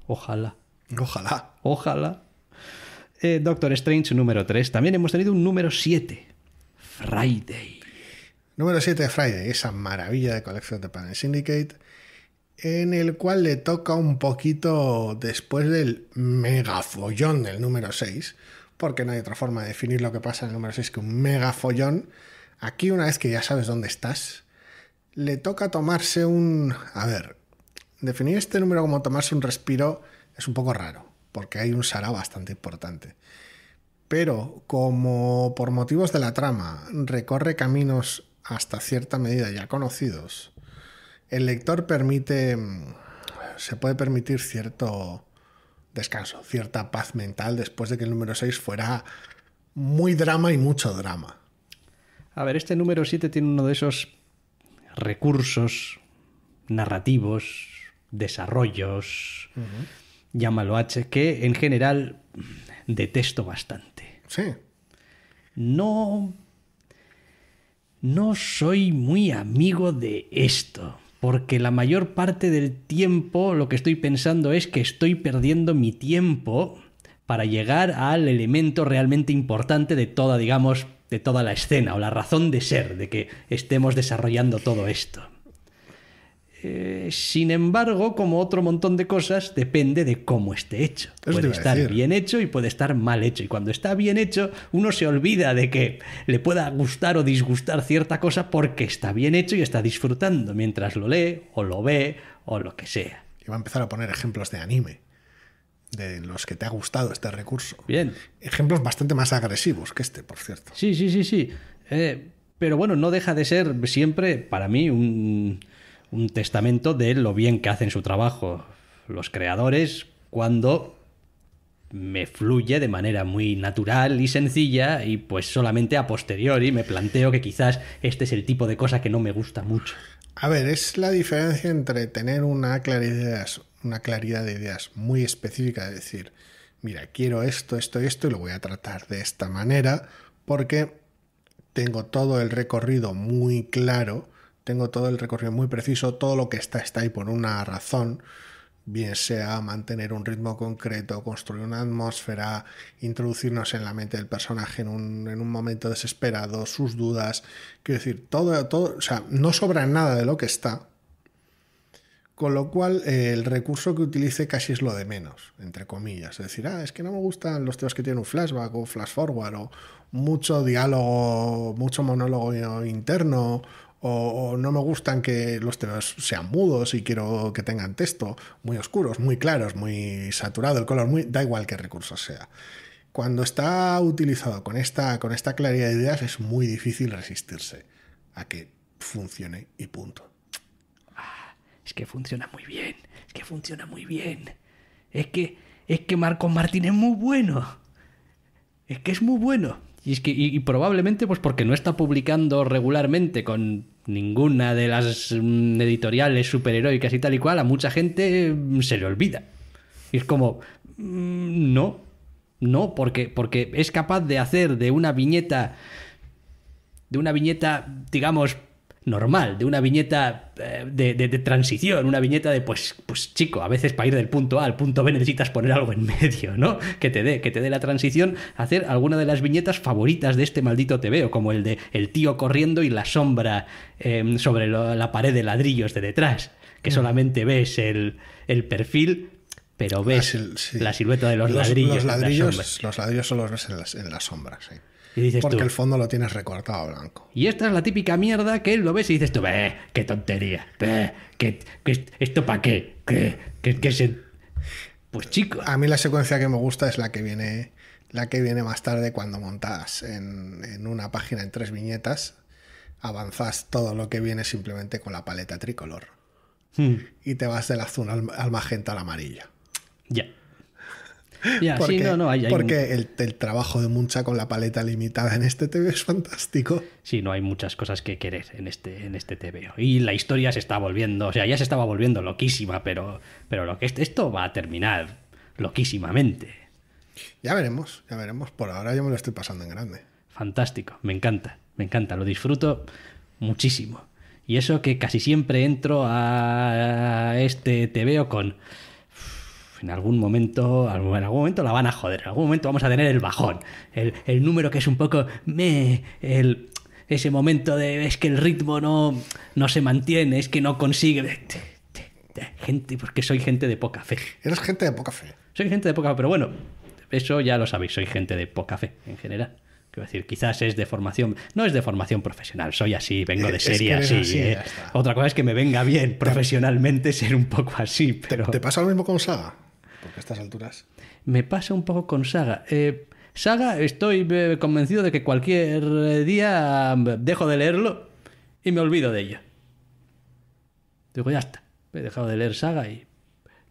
Speaker 1: Ojalá. Ojalá. Ojalá. Eh, Doctor Strange número 3. También hemos tenido un número
Speaker 2: 7. Friday. Número 7 de Friday, esa maravilla de colección de Panel Syndicate en el cual le toca un poquito después del megafollón del número 6, porque no hay otra forma de definir lo que pasa en el número 6 que un megafollón. Aquí, una vez que ya sabes dónde estás, le toca tomarse un... A ver, definir este número como tomarse un respiro es un poco raro, porque hay un Sara bastante importante. Pero como por motivos de la trama recorre caminos hasta cierta medida ya conocidos, el lector permite, mm, se puede permitir cierto descanso, cierta paz mental después de que el número 6 fuera muy drama y mucho drama. A ver, este número 7 tiene uno de esos
Speaker 1: recursos narrativos, desarrollos, llámalo H, que en general detesto bastante. Sí. No. No soy muy amigo de esto porque la mayor parte del tiempo lo que estoy pensando es que estoy perdiendo mi tiempo para llegar al elemento realmente importante de toda, digamos, de toda la escena o la razón de ser de que estemos desarrollando todo esto. Eh, sin embargo, como otro montón de cosas, depende de cómo esté hecho. puede estar bien hecho y puede estar mal hecho. Y cuando está bien hecho, uno se olvida de que le pueda gustar o disgustar cierta cosa porque está bien hecho y está disfrutando mientras lo lee o lo ve o lo que sea.
Speaker 2: Y va a empezar a poner ejemplos de anime de los que te ha gustado este recurso. Bien. Ejemplos bastante más agresivos que este, por cierto.
Speaker 1: Sí, sí, sí, sí. Eh, pero bueno, no deja de ser siempre, para mí, un, un testamento de lo bien que hacen su trabajo los creadores cuando me fluye de manera muy natural y sencilla y pues solamente a posteriori me planteo que quizás este es el tipo de cosa que no me gusta mucho.
Speaker 2: A ver, es la diferencia entre tener una claridad, una claridad de ideas muy específica, de decir, mira, quiero esto, esto y esto y lo voy a tratar de esta manera porque tengo todo el recorrido muy claro tengo todo el recorrido muy preciso, todo lo que está está ahí por una razón, bien sea mantener un ritmo concreto, construir una atmósfera, introducirnos en la mente del personaje en un, momento desesperado, sus dudas, quiero decir, todo, todo, o sea, no sobra nada de lo que está, con lo cual, eh, el recurso que utilice casi es lo de menos, entre comillas. Es decir, ah, es que no me gustan los temas que tienen un flashback o flash forward o mucho diálogo, mucho monólogo interno o, no me gustan que los temas sean mudos y quiero que tengan texto muy oscuros, muy claros, muy saturado, el color muy... da igual qué recurso sea. Cuando está utilizado con esta, con esta claridad de ideas es muy difícil resistirse a que funcione y punto. Ah, es que funciona muy bien,
Speaker 1: es que funciona muy bien. Es que, es que Marcos Martín es muy bueno. Es que es muy bueno. Y, es que, y probablemente pues porque no está publicando regularmente con ninguna de las mm, editoriales superheroicas y tal y cual, a mucha gente mm, se le olvida. Y es como, mm, no, no, porque, porque es capaz de hacer de una viñeta, de una viñeta, digamos, normal, de una viñeta eh, de, transición, una viñeta de pues, pues chico, a veces para ir del punto A al punto B necesitas poner algo en medio, ¿no? Que te dé, que te dé la transición, hacer alguna de las viñetas favoritas de este maldito veo, como el de el tío corriendo y la sombra em, sobre la pared de ladrillos de detrás, que mm. solamente ves el, perfil, pero ah, ves la, silueta de los, ladrillos. Los ladrillos,
Speaker 2: los ladrillos solo los ves en, las, sombras, sí porque el fondo lo tienes recortado blanco.
Speaker 1: Y esta es la típica mierda que él lo ves y dices tú, qué tontería,
Speaker 2: esto para qué, qué, se... Pues chico. A mí la secuencia que me gusta es la que viene, la que viene más tarde cuando montas en, una página en tres viñetas, avanzas todo lo que viene simplemente con la paleta tricolor. Hmm. Y te vas del azul al, magenta al amarillo. Ya porque, el, trabajo de Muncha con la paleta limitada en este TV es fantástico.
Speaker 1: Sí, no hay muchas cosas que querer en este, en este Y la historia se está volviendo, o sea, ya se estaba volviendo loquísima, pero, pero lo que esto va a terminar loquísimamente.
Speaker 2: Ya veremos, ya veremos. Por ahora yo me lo estoy pasando en grande. Fantástico,
Speaker 1: me encanta, me encanta, lo disfruto muchísimo. Y eso que casi siempre entro a este TV con en algún momento, en algún momento la van a joder, en algún momento vamos a tener el bajón, el, número que es un poco me, el, ese momento de es que el ritmo no, no se mantiene, es que no consigue. Gente, porque soy gente de poca fe. Eres gente de poca fe. Soy gente de poca fe, pero bueno, eso ya lo sabéis, soy gente de poca fe en general. Quiero decir, quizás es de formación, no es de formación profesional, soy así, vengo de serie así. ¿eh? Otra cosa es que me venga bien profesionalmente ser un poco así, pero. Te, te, pasa lo mismo con Saga?
Speaker 2: Porque a estas alturas.
Speaker 1: Me pasa un poco con Saga. Eh, Saga, estoy eh, convencido de que cualquier eh, día mm, dejo de leerlo y me olvido de ella. Digo, ya está. He dejado de leer Saga y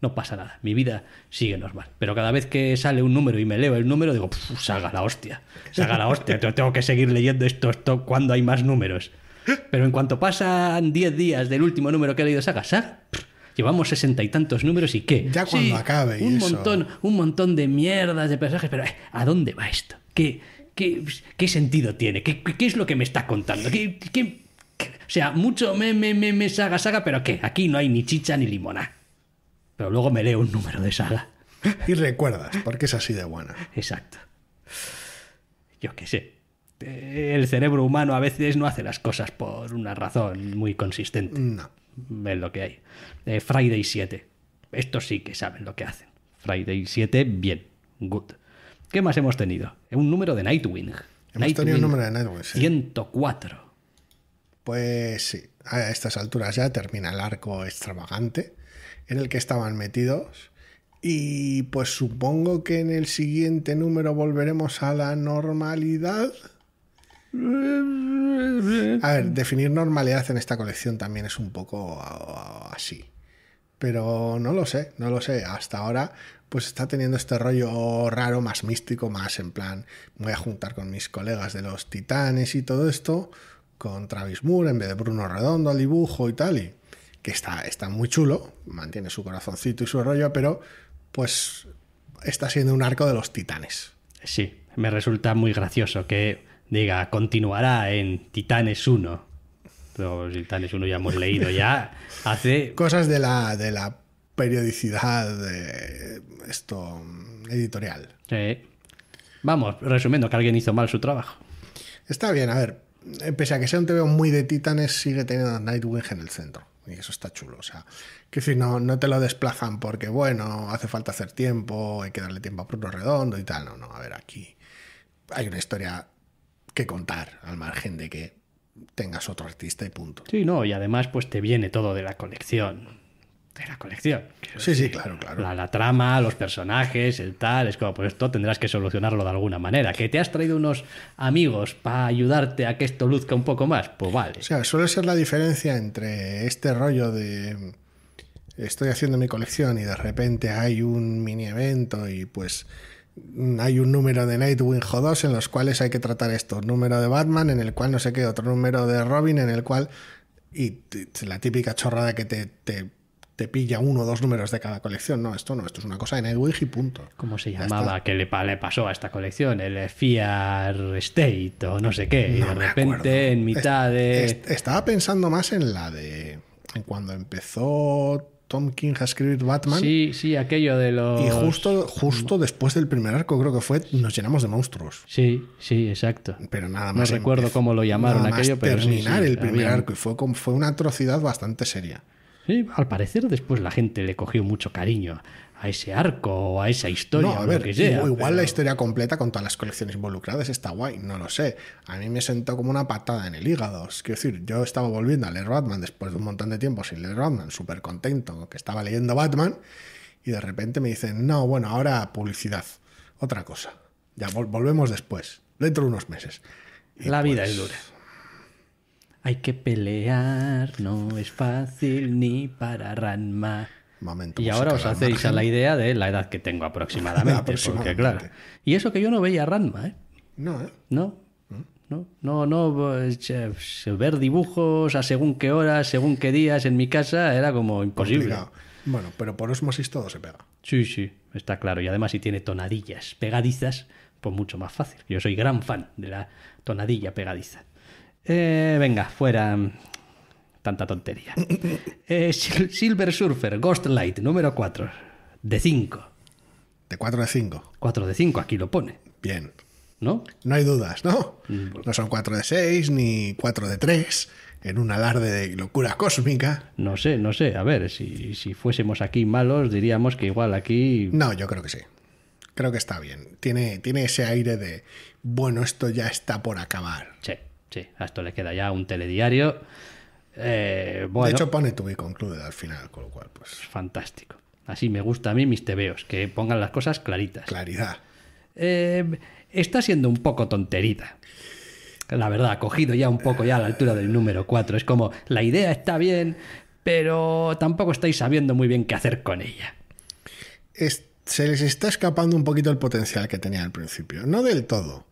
Speaker 1: no pasa nada. Mi vida sigue normal. Pero cada vez que sale un número y me leo el número, digo, Saga la hostia. Saga la hostia. Tengo que seguir leyendo esto, esto cuando hay más números. Pero en cuanto pasan 10 días del último número que he leído Saga, Saga, llevamos sesenta y tantos números y qué. Ya cuando acabe. un, Montón, un montón de mierdas de personajes, pero eh, ¿a dónde va esto? ¿Qué, qué, sentido tiene? ¿Qué, es lo que me está contando? o sea, mucho me, me, me, saga, saga, pero ¿qué? Aquí no hay ni chicha ni limona. Pero luego me leo un número de saga. Y recuerdas, porque es así de buena. Exacto. Yo qué sé. El cerebro humano a veces no hace las cosas por una razón muy consistente. No es lo que hay. Eh, Friday 7. Estos sí que saben lo que hacen. Friday 7, bien. Good. ¿Qué más hemos tenido? Un número de Nightwing. Hemos tenido un número de Nightwing, sí.
Speaker 2: 104. Pues sí, a estas alturas ya termina el arco extravagante en el que estaban metidos. Y pues supongo que en el siguiente número volveremos a la normalidad. A ver, definir normalidad en esta colección también es un poco ah, así. Pero no lo sé, no lo sé. Hasta ahora, pues está teniendo este rollo raro, más místico, más en plan, voy a juntar con mis colegas de los titanes y todo esto, con Travis Moore en vez de Bruno Redondo al dibujo y tal. Y que está, está muy chulo, mantiene su corazoncito y su rollo, pero pues está siendo un arco de los titanes.
Speaker 1: Sí, me resulta muy gracioso que diga, continuará en Titanes 1. Pero Titanes 1 ya hemos leído ya hace...
Speaker 2: Cosas de la, de la periodicidad de esto editorial.
Speaker 1: Sí. Vamos, resumiendo, que alguien hizo mal su trabajo.
Speaker 2: Está bien, a ver, eh, pese a que sea un veo muy de Titanes, sigue teniendo a Nightwing en el centro. Y eso está chulo. O sea, que si no, no te lo desplazan porque, bueno, hace falta hacer tiempo, hay que darle tiempo a Bruno Redondo y tal. No, no, a ver, aquí hay una historia que contar, al margen de que tengas otro artista y punto.
Speaker 1: Sí, no, y además pues te viene todo de la colección. De la colección.
Speaker 2: Sí, sí, claro,
Speaker 1: claro. La, trama, los personajes, el tal, es como, pues esto tendrás que solucionarlo de alguna manera. Que te has traído unos amigos para ayudarte a que esto luzca un poco más, pues vale. O
Speaker 2: sea, suele ser la diferencia entre este rollo de estoy haciendo mi colección y de repente hay un mini evento y pues hay un número de Nightwing o dos en los cuales hay que tratar esto, número de Batman en el cual no sé qué, otro número de Robin en el cual... Y la típica chorrada que te, te, pilla uno o dos números de cada colección. No, esto no, esto es una cosa de Nightwing y punto. ¿Cómo se llamaba?
Speaker 1: que le, pasó a esta colección? El eh, Fiar State o no sé qué. y de repente en mitad de...
Speaker 2: estaba pensando más en la de... En cuando empezó Tom King ha escrito Batman.
Speaker 1: Sí, sí, aquello de los. Y justo,
Speaker 2: justo después del primer arco, creo que fue, nos llenamos de monstruos. Sí, sí, exacto. Pero nada más. No em- recuerdo cómo
Speaker 1: lo llamaron aquello, pero. Terminar el primer arco y
Speaker 2: fue, fue una atrocidad bastante seria.
Speaker 1: Sí, al parecer después la gente le cogió mucho cariño a ese arco o a esa
Speaker 2: historia. a ver, igual la historia completa con todas las colecciones involucradas está guay, no lo sé. A mí me sentó como una patada en el hígado. Es decir, yo estaba volviendo a leer Batman después de un montón de tiempo sin leer Batman, súper contento que estaba leyendo Batman, y de repente me dicen, no, bueno, ahora publicidad, otra cosa. Ya volvemos después, dentro de unos meses. la vida es pues dura. Hay que pelear, no es fácil
Speaker 1: ni para Ranma y ahora os hacéis a la idea de la edad que tengo aproximadamente. claro, y eso que yo no veía Ranma, ¿eh? No, ¿eh? No.
Speaker 2: No, no, pues, eh,
Speaker 1: pues, ver dibujos a según qué horas, según qué días en mi casa era como imposible.
Speaker 2: Bueno, pero por osmosis todo se pega.
Speaker 1: Sí, sí, está claro. Y además si tiene tonadillas pegadizas, pues mucho más fácil. Yo soy gran fan de la tonadilla pegadiza. Eh, venga, fuera tanta tontería. Eh, Silver Surfer, Ghost Light, número 4, de 5. De
Speaker 2: 4 de 5. 4 de 5, aquí lo pone. Bien. ¿No? No hay dudas, ¿no? Mm, no son 4 de 6 ni 4 de 3 en un alarde de locura cósmica. No
Speaker 1: sé, no sé. A ver, si, fuésemos aquí malos, diríamos que igual aquí... No, yo creo que sí.
Speaker 2: Creo que está bien. Tiene, tiene ese aire de, bueno, esto ya está por acabar.
Speaker 1: Sí, sí. A esto le queda ya un telediario eh, de hecho, pone tú be concluded al final, con lo cual, pues. Fantástico. Así me gusta a mí mis tebeos, que pongan las cosas claritas. Claridad. Eh, está siendo un poco tonterita. La verdad, ha cogido ya un poco ya a la altura del número 4. Es como, la idea está bien, pero tampoco estáis sabiendo muy bien qué hacer con ella.
Speaker 2: se les está escapando un poquito el potencial que tenía al principio. No del todo,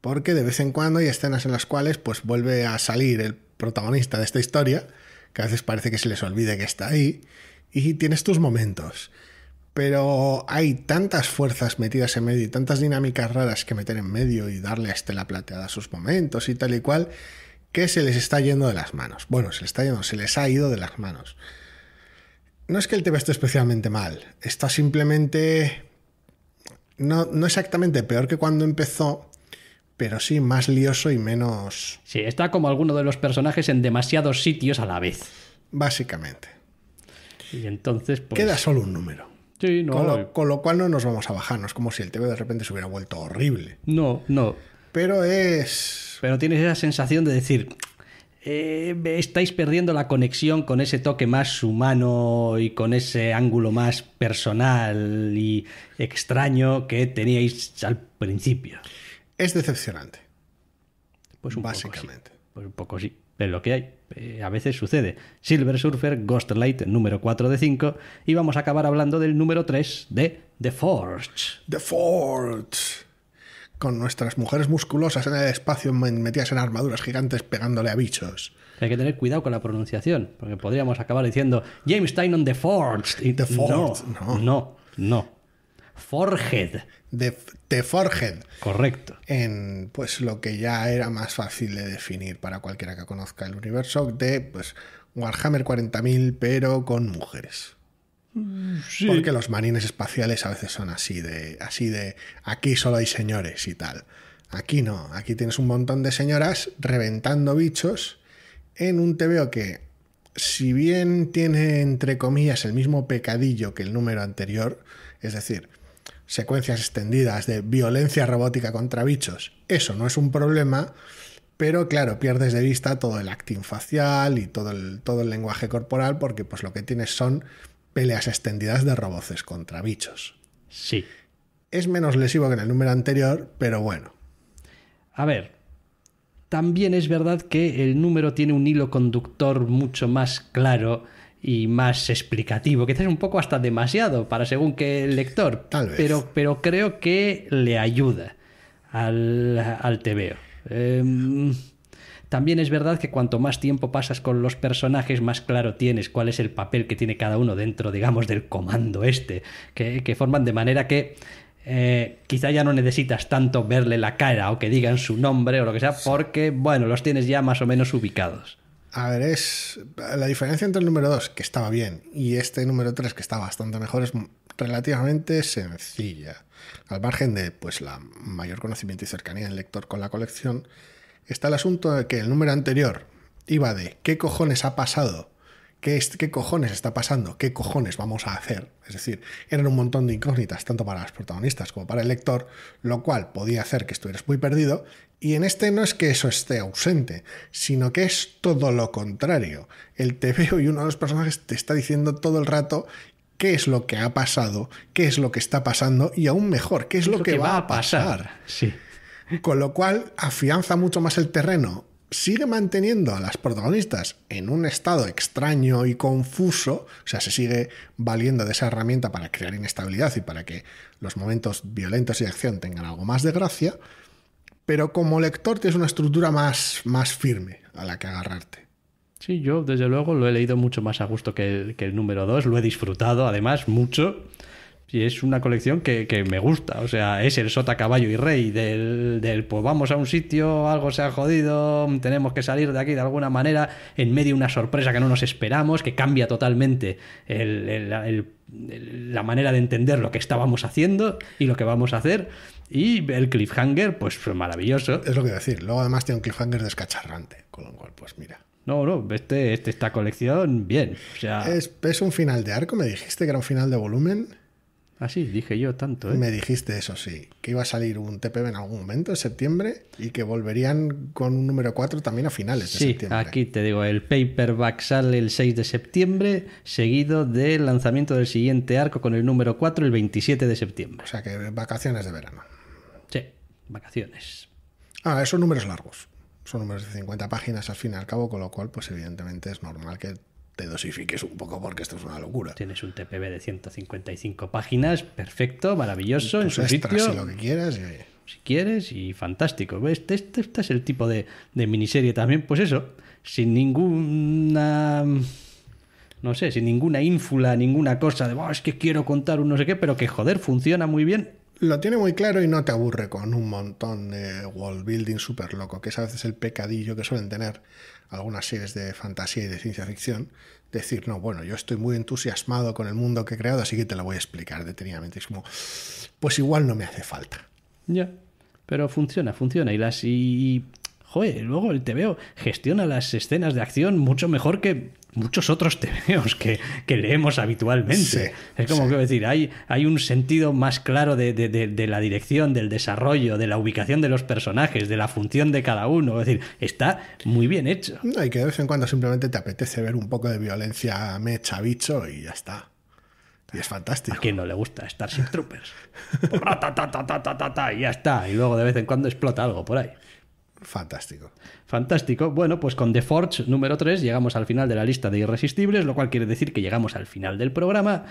Speaker 2: porque de vez en cuando hay escenas en las cuales pues vuelve a salir el protagonista de esta historia, que a veces parece que se les olvide que está ahí, y tienes tus momentos. Pero hay tantas fuerzas metidas en medio y tantas dinámicas raras que meter en medio y darle a Estela Plateada sus momentos y tal y cual, que se les está yendo de las manos. Bueno, se les está yendo, se les ha ido de las manos. No es que el tema esté especialmente mal, está simplemente... No, no exactamente peor que cuando empezó, pero sí más lioso y menos...
Speaker 1: Sí, está como alguno de los personajes en demasiados sitios a la vez. Básicamente.
Speaker 2: Y entonces, pues Queda solo un número. Sí, no. Con lo, cual no nos vamos a bajarnos, como si el TV de repente se hubiera vuelto horrible.
Speaker 1: No, no. Pero es. Pero tienes esa sensación de decir. Eh, estáis perdiendo la conexión con ese toque más humano y con ese ángulo más personal y extraño que teníais al principio es decepcionante. Pues un básicamente. Poco, sí. Pues un poco sí, es lo que hay. Eh, a veces sucede. Silver Surfer, Ghost Light, número 4 de 5 y vamos a acabar hablando del número 3 de The Forge.
Speaker 2: The Forge. Con nuestras mujeres musculosas en el espacio metidas en armaduras gigantes pegándole a bichos.
Speaker 1: Hay que tener cuidado con la pronunciación, porque podríamos acabar diciendo
Speaker 2: James Tynan, The Forge. The Forge. No, no, no. no. Forged de, Correcto. En pues lo que ya era más fácil de definir para cualquiera que conozca el universo de pues Warhammer 40.000 pero con mujeres. Mm, Porque los marines espaciales a veces son así de así de aquí solo hay señores y tal. Aquí no, aquí tienes un montón de señoras reventando bichos en un TVO que si bien tiene entre comillas el mismo pecadillo que el número anterior, es decir, secuencias extendidas de violencia robótica contra bichos, eso no es un problema, pero claro, pierdes de vista todo el acting facial y todo el, todo el lenguaje corporal porque pues lo que tienes son peleas extendidas de roboces contra bichos. Sí. Es menos lesivo que en el número anterior, pero bueno. A ver,
Speaker 1: también es verdad que el número tiene un hilo conductor mucho más claro y más explicativo, quizás un poco hasta demasiado para según el lector, Pero, pero creo que le ayuda al, al TVO. Em, también es verdad que cuanto más tiempo pasas con los personajes, más claro tienes cuál es el papel que tiene cada uno dentro, digamos, del comando este, que, forman de manera que eh, quizá ya no necesitas tanto verle la cara o que digan su nombre o lo que sea, porque, bueno, los tienes ya más o menos ubicados.
Speaker 2: A ver, es la diferencia entre el número 2, que estaba bien, y este número 3, que está bastante mejor, es relativamente sencilla. Al margen de pues, la mayor conocimiento y cercanía del lector con la colección, está el asunto de que el número anterior iba de qué cojones ha pasado ¿Qué, cojones está pasando? ¿Qué cojones vamos a hacer? Es decir, eran un montón de incógnitas, tanto para los protagonistas como para el lector, lo cual podía hacer que estuvieras muy perdido. Y en este no es que eso esté ausente, sino que es todo lo contrario. El veo y uno de los personajes te está diciendo todo el rato qué es lo que ha pasado, qué es lo que está pasando y aún mejor, qué es, lo, que, va, a pasar. pasar. Sí. Con lo cual afianza mucho más el terreno sigue manteniendo a las protagonistas en un estado extraño y confuso, o sea, se sigue valiendo de esa herramienta para crear inestabilidad y para que los momentos violentos y de acción tengan algo más de gracia, pero como lector tienes una estructura más, más firme a la que agarrarte.
Speaker 1: Sí, yo desde luego lo he leído mucho más a gusto que el, que el número 2, lo he disfrutado además mucho es una colección que, me gusta. O sea, es el sota, caballo y rey del, pues vamos a un sitio, algo se ha jodido, tenemos que salir de aquí de alguna manera, en medio de una sorpresa que no nos esperamos, que cambia totalmente la manera de entender lo que estábamos haciendo y lo que vamos a hacer. Y el cliffhanger, pues fue maravilloso. Es lo que decir.
Speaker 2: Luego además tiene un cliffhanger descacharrante, con lo cual, pues mira.
Speaker 1: No, no, este, este esta colección, bien. O es,
Speaker 2: es un final de arco, me dijiste que era un final de volumen. Ah, sí, dije yo tanto. ¿eh? Me dijiste eso, sí, que iba a salir un TPB en algún momento, en septiembre, y que volverían con un número 4 también a finales de septiembre.
Speaker 1: Aquí te digo, el paperback sale el 6 de septiembre, seguido del lanzamiento del siguiente arco con el número 4 el 27 de septiembre. O sea que
Speaker 2: vacaciones de verano. Sí, vacaciones. Ah, esos números largos. Son números de 50 páginas al fin y al cabo, con lo cual, pues evidentemente es normal que te dosifiques un poco porque esto es una
Speaker 1: locura. Tienes un TPB de 155 páginas, perfecto, maravilloso, en pues su lo que quieras. Si quieres, y fantástico. Pues este, este, este, es el tipo de, miniserie también, pues eso, sin ninguna. No sé, sin ninguna ínfula, ninguna cosa de es que quiero contar un no sé qué, pero que joder, funciona muy bien
Speaker 2: lo tiene muy claro y no te aburre con un montón de world building súper loco, que es a veces el pecadillo que suelen tener algunas series de fantasía y de ciencia ficción. Decir, no, bueno, yo estoy muy entusiasmado con el mundo que he creado, así que te lo voy a explicar detenidamente. Es como, pues igual no me hace falta.
Speaker 1: Ya, pero funciona, funciona. Y las. Y, joder, luego el veo gestiona las escenas de acción mucho mejor que muchos otros tebeos que, leemos habitualmente. es como que decir, hay, hay un sentido más claro de, la dirección, del desarrollo, de la ubicación de los personajes, de la función de cada uno. Es decir,
Speaker 2: está muy bien hecho. y que de vez en cuando simplemente te apetece ver un poco de violencia mecha bicho y ya está. Y es fantástico. ¿A quien no le gusta estar sin Troopers?
Speaker 1: y ya está. Y luego de vez en cuando explota algo por ahí. Fantástico. Fantástico. Bueno, pues con The Forge número 3 llegamos al final de la lista de irresistibles, lo cual quiere decir que llegamos al final del programa.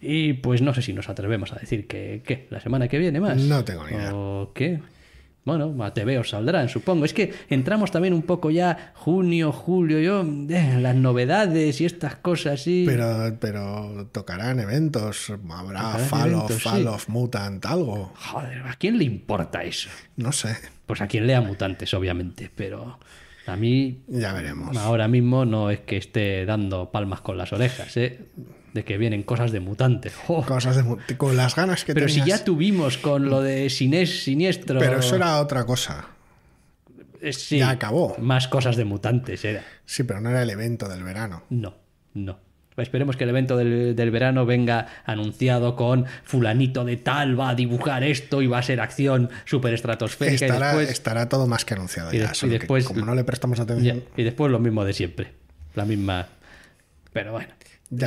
Speaker 1: Y pues no sé si nos atrevemos a decir que, la semana que viene más. No tengo ni idea. ¿O qué? bueno, veo, saldrán, supongo. Es que entramos también un poco ya junio, julio, yo, eh, las novedades y estas cosas y... Pero,
Speaker 2: pero tocarán eventos, habrá Fall, Mutant, algo. Joder,
Speaker 1: ¿a quién le importa eso? No sé. Pues a quien lea Mutantes, obviamente, pero... A mí, ya veremos. Ahora mismo no es que esté dando palmas con las orejas, ¿eh? de que vienen cosas de mutantes.
Speaker 2: Cosas de con las ganas que Pero si ya
Speaker 1: tuvimos con lo de Sinés siniestro. Pero eso
Speaker 2: era otra cosa.
Speaker 1: Eh, ya acabó. Más cosas de mutantes era.
Speaker 2: Sí, pero no era el evento del verano. No, no.
Speaker 1: Esperemos que el evento del, verano venga anunciado con fulanito de tal va a dibujar esto y va a ser acción super estratosférica.
Speaker 2: Estará, todo más que anunciado después, como no le prestamos atención.
Speaker 1: y después lo mismo de siempre. La misma... Pero bueno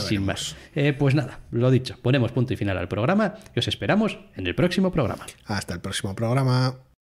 Speaker 1: sin más. Eh, pues nada, lo dicho, ponemos punto y final al programa y os esperamos en el próximo programa.
Speaker 2: Hasta el próximo programa.